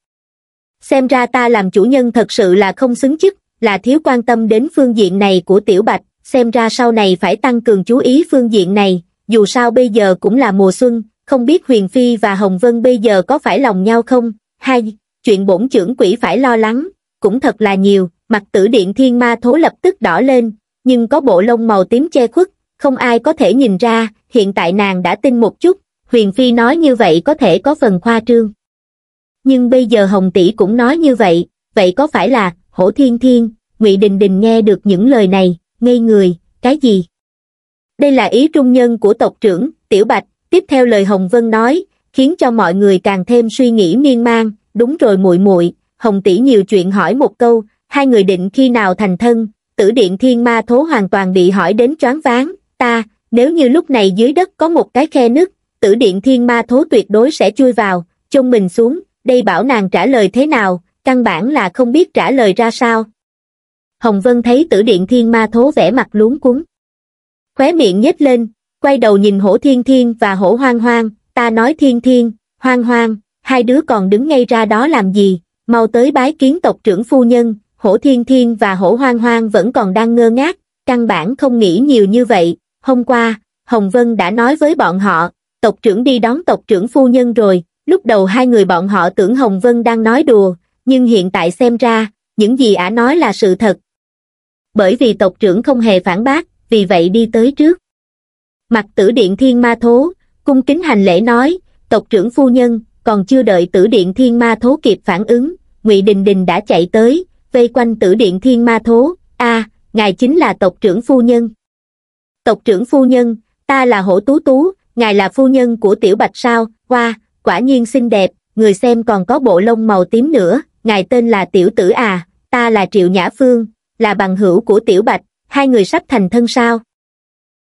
xem ra ta làm chủ nhân thật sự là không xứng chức là thiếu quan tâm đến phương diện này của tiểu bạch xem ra sau này phải tăng cường chú ý phương diện này dù sao bây giờ cũng là mùa xuân không biết huyền phi và hồng vân bây giờ có phải lòng nhau không Hai chuyện bổn trưởng quỷ phải lo lắng, cũng thật là nhiều, mặt tử điện thiên ma thố lập tức đỏ lên, nhưng có bộ lông màu tím che khuất, không ai có thể nhìn ra, hiện tại nàng đã tin một chút, Huyền Phi nói như vậy có thể có phần khoa trương. Nhưng bây giờ Hồng Tỷ cũng nói như vậy, vậy có phải là, hổ thiên thiên, ngụy Đình Đình nghe được những lời này, ngây người, cái gì? Đây là ý trung nhân của tộc trưởng, Tiểu Bạch, tiếp theo lời Hồng Vân nói, khiến cho mọi người càng thêm suy nghĩ miên mang đúng rồi muội muội hồng tỷ nhiều chuyện hỏi một câu hai người định khi nào thành thân tử điện thiên ma thố hoàn toàn bị hỏi đến choáng váng ta nếu như lúc này dưới đất có một cái khe nứt tử điện thiên ma thố tuyệt đối sẽ chui vào chôn mình xuống đây bảo nàng trả lời thế nào căn bản là không biết trả lời ra sao hồng vân thấy tử điện thiên ma thố vẻ mặt luống cuống khóe miệng nhếch lên quay đầu nhìn hổ thiên thiên và hổ hoang hoang ta nói thiên thiên hoang hoang hai đứa còn đứng ngay ra đó làm gì, mau tới bái kiến tộc trưởng phu nhân, hổ thiên thiên và hổ hoang hoang vẫn còn đang ngơ ngác, căn bản không nghĩ nhiều như vậy, hôm qua, Hồng Vân đã nói với bọn họ, tộc trưởng đi đón tộc trưởng phu nhân rồi, lúc đầu hai người bọn họ tưởng Hồng Vân đang nói đùa, nhưng hiện tại xem ra, những gì ả nói là sự thật. Bởi vì tộc trưởng không hề phản bác, vì vậy đi tới trước. Mặt tử điện thiên ma thố, cung kính hành lễ nói, tộc trưởng phu nhân, còn chưa đợi tử điện thiên ma thố kịp phản ứng, ngụy Đình Đình đã chạy tới, vây quanh tử điện thiên ma thố, a à, ngài chính là tộc trưởng phu nhân. Tộc trưởng phu nhân, ta là hổ tú tú, ngài là phu nhân của tiểu bạch sao, qua quả nhiên xinh đẹp, người xem còn có bộ lông màu tím nữa, ngài tên là tiểu tử à, ta là triệu nhã phương, là bằng hữu của tiểu bạch, hai người sắp thành thân sao.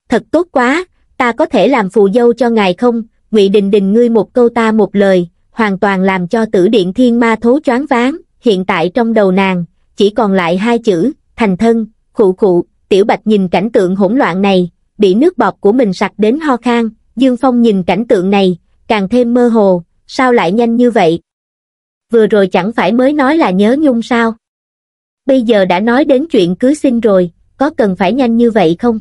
Thật tốt quá, ta có thể làm phù dâu cho ngài không, ngụy đình đình ngươi một câu ta một lời hoàn toàn làm cho tử điện thiên ma thố choáng váng hiện tại trong đầu nàng chỉ còn lại hai chữ thành thân khụ khụ tiểu bạch nhìn cảnh tượng hỗn loạn này bị nước bọt của mình sặc đến ho khan dương phong nhìn cảnh tượng này càng thêm mơ hồ sao lại nhanh như vậy vừa rồi chẳng phải mới nói là nhớ nhung sao bây giờ đã nói đến chuyện cưới xin rồi có cần phải nhanh như vậy không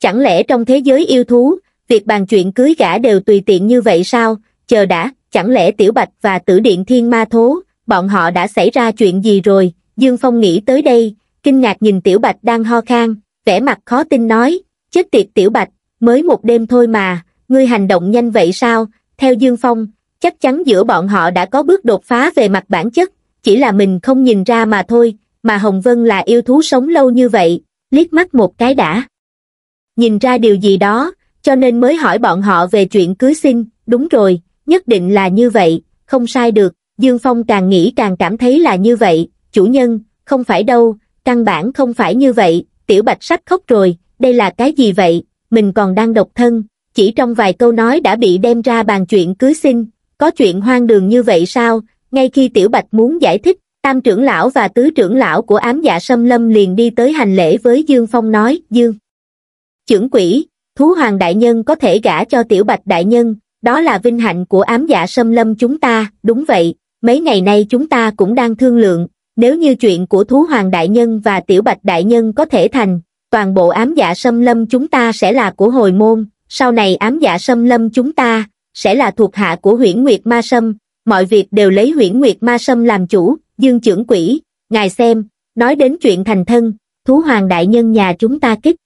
chẳng lẽ trong thế giới yêu thú việc bàn chuyện cưới gả đều tùy tiện như vậy sao chờ đã chẳng lẽ tiểu bạch và tử điện thiên ma thố bọn họ đã xảy ra chuyện gì rồi dương phong nghĩ tới đây kinh ngạc nhìn tiểu bạch đang ho khan vẻ mặt khó tin nói chết tiệt tiểu bạch mới một đêm thôi mà ngươi hành động nhanh vậy sao theo dương phong chắc chắn giữa bọn họ đã có bước đột phá về mặt bản chất chỉ là mình không nhìn ra mà thôi mà hồng vân là yêu thú sống lâu như vậy liếc mắt một cái đã nhìn ra điều gì đó cho nên mới hỏi bọn họ về chuyện cưới xin, đúng rồi, nhất định là như vậy, không sai được, Dương Phong càng nghĩ càng cảm thấy là như vậy, chủ nhân, không phải đâu, căn bản không phải như vậy, tiểu bạch sách khóc rồi, đây là cái gì vậy, mình còn đang độc thân, chỉ trong vài câu nói đã bị đem ra bàn chuyện cưới xin, có chuyện hoang đường như vậy sao, ngay khi tiểu bạch muốn giải thích, tam trưởng lão và tứ trưởng lão của ám dạ sâm lâm liền đi tới hành lễ với Dương Phong nói, Dương, trưởng quỷ, thú hoàng đại nhân có thể gả cho tiểu bạch đại nhân, đó là vinh hạnh của ám dạ Sâm lâm chúng ta, đúng vậy, mấy ngày nay chúng ta cũng đang thương lượng, nếu như chuyện của thú hoàng đại nhân và tiểu bạch đại nhân có thể thành, toàn bộ ám dạ Sâm lâm chúng ta sẽ là của hồi môn, sau này ám dạ Sâm lâm chúng ta sẽ là thuộc hạ của huyễn nguyệt ma sâm, mọi việc đều lấy huyễn nguyệt ma sâm làm chủ, dương trưởng quỷ, ngài xem, nói đến chuyện thành thân, thú hoàng đại nhân nhà chúng ta kích,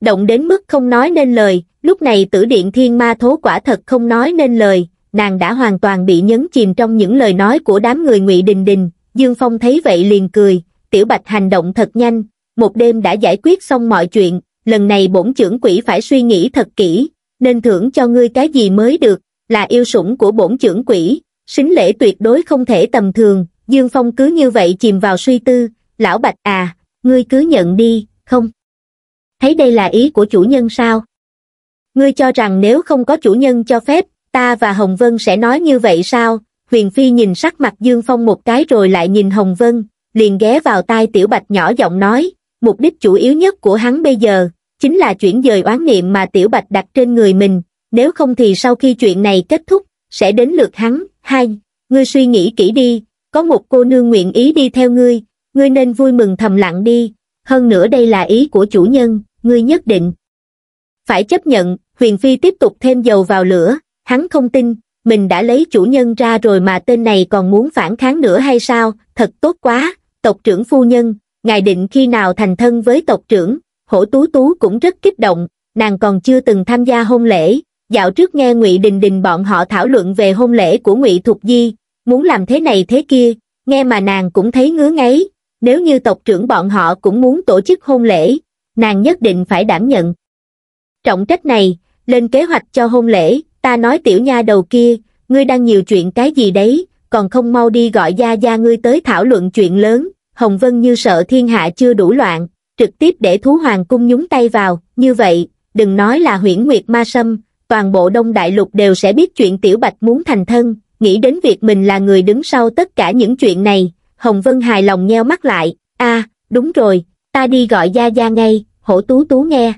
động đến mức không nói nên lời lúc này tử điện thiên ma thố quả thật không nói nên lời nàng đã hoàn toàn bị nhấn chìm trong những lời nói của đám người ngụy đình đình dương phong thấy vậy liền cười tiểu bạch hành động thật nhanh một đêm đã giải quyết xong mọi chuyện lần này bổn trưởng quỷ phải suy nghĩ thật kỹ nên thưởng cho ngươi cái gì mới được là yêu sủng của bổn trưởng quỷ xính lễ tuyệt đối không thể tầm thường dương phong cứ như vậy chìm vào suy tư lão bạch à ngươi cứ nhận đi không thấy đây là ý của chủ nhân sao ngươi cho rằng nếu không có chủ nhân cho phép ta và hồng vân sẽ nói như vậy sao huyền phi nhìn sắc mặt dương phong một cái rồi lại nhìn hồng vân liền ghé vào tai tiểu bạch nhỏ giọng nói mục đích chủ yếu nhất của hắn bây giờ chính là chuyển dời oán niệm mà tiểu bạch đặt trên người mình nếu không thì sau khi chuyện này kết thúc sẽ đến lượt hắn hai ngươi suy nghĩ kỹ đi có một cô nương nguyện ý đi theo ngươi ngươi nên vui mừng thầm lặng đi hơn nữa đây là ý của chủ nhân ngươi nhất định phải chấp nhận huyền phi tiếp tục thêm dầu vào lửa hắn không tin mình đã lấy chủ nhân ra rồi mà tên này còn muốn phản kháng nữa hay sao thật tốt quá tộc trưởng phu nhân ngài định khi nào thành thân với tộc trưởng hổ tú tú cũng rất kích động nàng còn chưa từng tham gia hôn lễ dạo trước nghe ngụy đình đình bọn họ thảo luận về hôn lễ của ngụy thục di muốn làm thế này thế kia nghe mà nàng cũng thấy ngứa ngáy nếu như tộc trưởng bọn họ cũng muốn tổ chức hôn lễ nàng nhất định phải đảm nhận. Trọng trách này, lên kế hoạch cho hôn lễ, ta nói tiểu nha đầu kia, ngươi đang nhiều chuyện cái gì đấy, còn không mau đi gọi gia gia ngươi tới thảo luận chuyện lớn, Hồng Vân như sợ thiên hạ chưa đủ loạn, trực tiếp để thú hoàng cung nhúng tay vào, như vậy, đừng nói là huyễn nguyệt ma sâm, toàn bộ đông đại lục đều sẽ biết chuyện tiểu bạch muốn thành thân, nghĩ đến việc mình là người đứng sau tất cả những chuyện này, Hồng Vân hài lòng nheo mắt lại, a đúng rồi, ta đi gọi Gia Gia ngay, hổ tú tú nghe.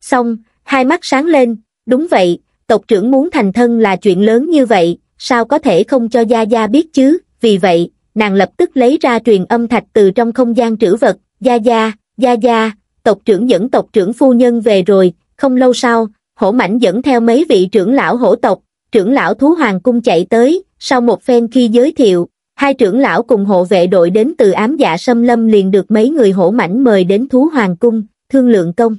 Xong, hai mắt sáng lên, đúng vậy, tộc trưởng muốn thành thân là chuyện lớn như vậy, sao có thể không cho Gia Gia biết chứ, vì vậy, nàng lập tức lấy ra truyền âm thạch từ trong không gian trữ vật, Gia Gia, Gia Gia, tộc trưởng dẫn tộc trưởng phu nhân về rồi, không lâu sau, hổ mảnh dẫn theo mấy vị trưởng lão hổ tộc, trưởng lão thú hoàng cung chạy tới, sau một phen khi giới thiệu, hai trưởng lão cùng hộ vệ đội đến từ ám dạ xâm lâm liền được mấy người hổ mảnh mời đến thú hoàng cung, thương lượng công.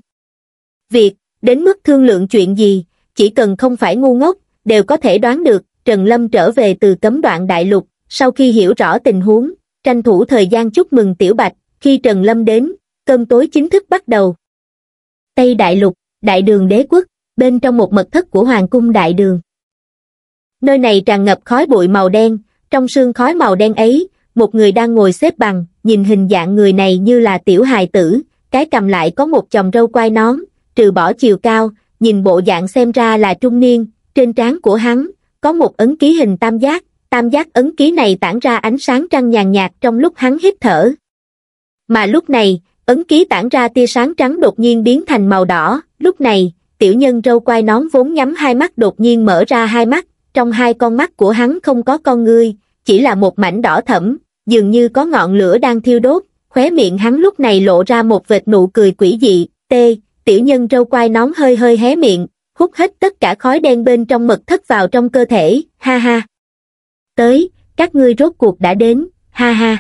Việc, đến mức thương lượng chuyện gì, chỉ cần không phải ngu ngốc, đều có thể đoán được, Trần Lâm trở về từ cấm đoạn đại lục, sau khi hiểu rõ tình huống, tranh thủ thời gian chúc mừng Tiểu Bạch, khi Trần Lâm đến, cơm tối chính thức bắt đầu. Tây Đại Lục, Đại đường đế quốc, bên trong một mật thất của Hoàng cung Đại đường. Nơi này tràn ngập khói bụi màu đen, trong sương khói màu đen ấy, một người đang ngồi xếp bằng, nhìn hình dạng người này như là tiểu hài tử, cái cầm lại có một chồng râu quai nón, trừ bỏ chiều cao, nhìn bộ dạng xem ra là trung niên, trên trán của hắn, có một ấn ký hình tam giác, tam giác ấn ký này tản ra ánh sáng trăng nhàn nhạt trong lúc hắn hít thở. Mà lúc này, ấn ký tản ra tia sáng trắng đột nhiên biến thành màu đỏ, lúc này, tiểu nhân râu quai nón vốn nhắm hai mắt đột nhiên mở ra hai mắt, trong hai con mắt của hắn không có con ngươi, chỉ là một mảnh đỏ thẫm, dường như có ngọn lửa đang thiêu đốt, khóe miệng hắn lúc này lộ ra một vệt nụ cười quỷ dị, tê, tiểu nhân râu quai nón hơi hơi hé miệng, hút hết tất cả khói đen bên trong mật thất vào trong cơ thể, ha ha. Tới, các ngươi rốt cuộc đã đến, ha ha.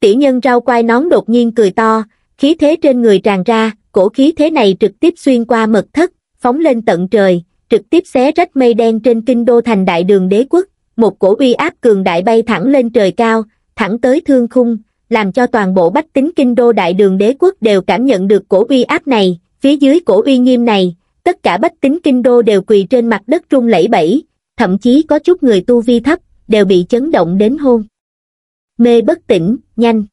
Tiểu nhân rau quai nón đột nhiên cười to, khí thế trên người tràn ra, cổ khí thế này trực tiếp xuyên qua mật thất, phóng lên tận trời, trực tiếp xé rách mây đen trên kinh đô thành đại đường đế quốc một cổ uy áp cường đại bay thẳng lên trời cao thẳng tới thương khung làm cho toàn bộ bách tính kinh đô đại đường đế quốc đều cảm nhận được cổ uy áp này phía dưới cổ uy nghiêm này tất cả bách tính kinh đô đều quỳ trên mặt đất rung lẩy bẩy thậm chí có chút người tu vi thấp đều bị chấn động đến hôn mê bất tỉnh nhanh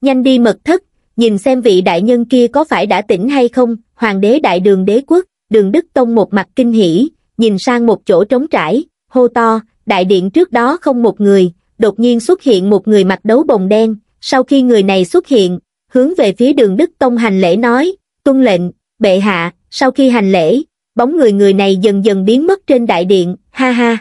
nhanh đi mật thất nhìn xem vị đại nhân kia có phải đã tỉnh hay không hoàng đế đại đường đế quốc đường Đức Tông một mặt kinh hỉ, nhìn sang một chỗ trống trải, hô to, đại điện trước đó không một người, đột nhiên xuất hiện một người mặc đấu bồng đen, sau khi người này xuất hiện, hướng về phía đường Đức Tông hành lễ nói, tuân lệnh, bệ hạ, sau khi hành lễ, bóng người người này dần dần biến mất trên đại điện, ha ha.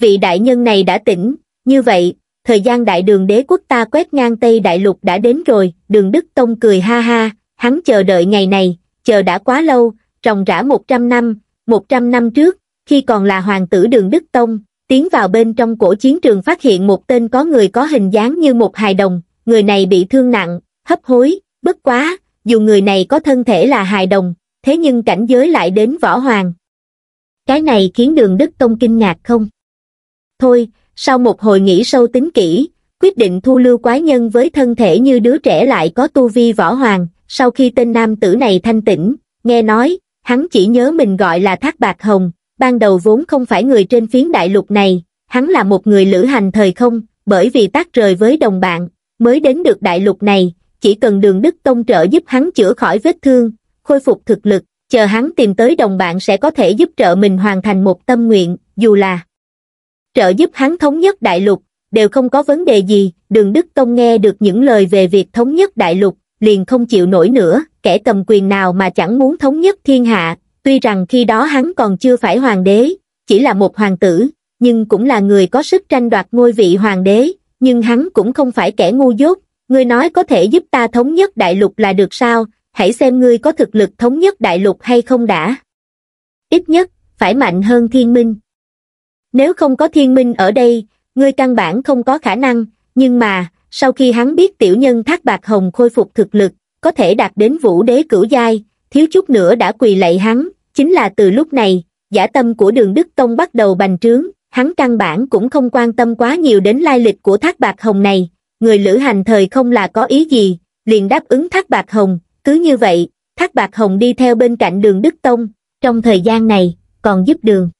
Vị đại nhân này đã tỉnh, như vậy, thời gian đại đường đế quốc ta quét ngang Tây Đại Lục đã đến rồi, đường Đức Tông cười ha ha, hắn chờ đợi ngày này, chờ đã quá lâu, ròng rã 100 năm, 100 năm trước, khi còn là hoàng tử đường Đức Tông, tiến vào bên trong cổ chiến trường phát hiện một tên có người có hình dáng như một hài đồng, người này bị thương nặng, hấp hối, bất quá, dù người này có thân thể là hài đồng, thế nhưng cảnh giới lại đến võ hoàng. Cái này khiến đường Đức Tông kinh ngạc không? Thôi, sau một hồi nghĩ sâu tính kỹ, quyết định thu lưu quái nhân với thân thể như đứa trẻ lại có tu vi võ hoàng, sau khi tên nam tử này thanh tĩnh, nghe nói, hắn chỉ nhớ mình gọi là Thác Bạc Hồng, ban đầu vốn không phải người trên phiến đại lục này, hắn là một người lữ hành thời không, bởi vì tác rời với đồng bạn, mới đến được đại lục này, chỉ cần đường Đức Tông trợ giúp hắn chữa khỏi vết thương, khôi phục thực lực, chờ hắn tìm tới đồng bạn sẽ có thể giúp trợ mình hoàn thành một tâm nguyện, dù là trợ giúp hắn thống nhất đại lục, đều không có vấn đề gì, đường Đức Tông nghe được những lời về việc thống nhất đại lục, liền không chịu nổi nữa, kẻ cầm quyền nào mà chẳng muốn thống nhất thiên hạ, tuy rằng khi đó hắn còn chưa phải hoàng đế, chỉ là một hoàng tử, nhưng cũng là người có sức tranh đoạt ngôi vị hoàng đế, nhưng hắn cũng không phải kẻ ngu dốt, ngươi nói có thể giúp ta thống nhất đại lục là được sao, hãy xem ngươi có thực lực thống nhất đại lục hay không đã. Ít nhất, phải mạnh hơn thiên minh. Nếu không có thiên minh ở đây, ngươi căn bản không có khả năng, nhưng mà, sau khi hắn biết tiểu nhân thác bạc hồng khôi phục thực lực, có thể đạt đến vũ đế cửu giai, thiếu chút nữa đã quỳ lạy hắn, chính là từ lúc này, giả tâm của đường Đức Tông bắt đầu bành trướng, hắn căn bản cũng không quan tâm quá nhiều đến lai lịch của thác bạc hồng này, người lữ hành thời không là có ý gì, liền đáp ứng thác bạc hồng, cứ như vậy, thác bạc hồng đi theo bên cạnh đường Đức Tông, trong thời gian này, còn giúp đường.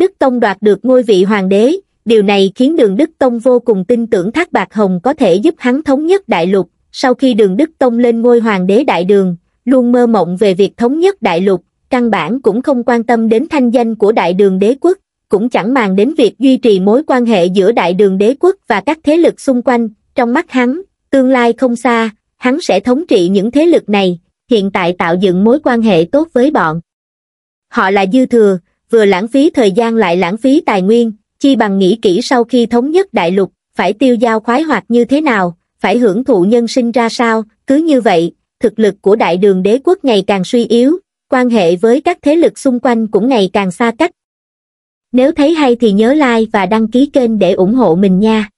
Đức Tông đoạt được ngôi vị hoàng đế, điều này khiến đường Đức Tông vô cùng tin tưởng Thác Bạc Hồng có thể giúp hắn thống nhất đại lục, sau khi đường đức tông lên ngôi hoàng đế đại đường luôn mơ mộng về việc thống nhất đại lục căn bản cũng không quan tâm đến thanh danh của đại đường đế quốc cũng chẳng màng đến việc duy trì mối quan hệ giữa đại đường đế quốc và các thế lực xung quanh trong mắt hắn tương lai không xa hắn sẽ thống trị những thế lực này hiện tại tạo dựng mối quan hệ tốt với bọn họ là dư thừa vừa lãng phí thời gian lại lãng phí tài nguyên chi bằng nghĩ kỹ sau khi thống nhất đại lục phải tiêu giao khoái hoạt như thế nào phải hưởng thụ nhân sinh ra sao, cứ như vậy, thực lực của đại đường đế quốc ngày càng suy yếu, quan hệ với các thế lực xung quanh cũng ngày càng xa cách. Nếu thấy hay thì nhớ like và đăng ký kênh để ủng hộ mình nha.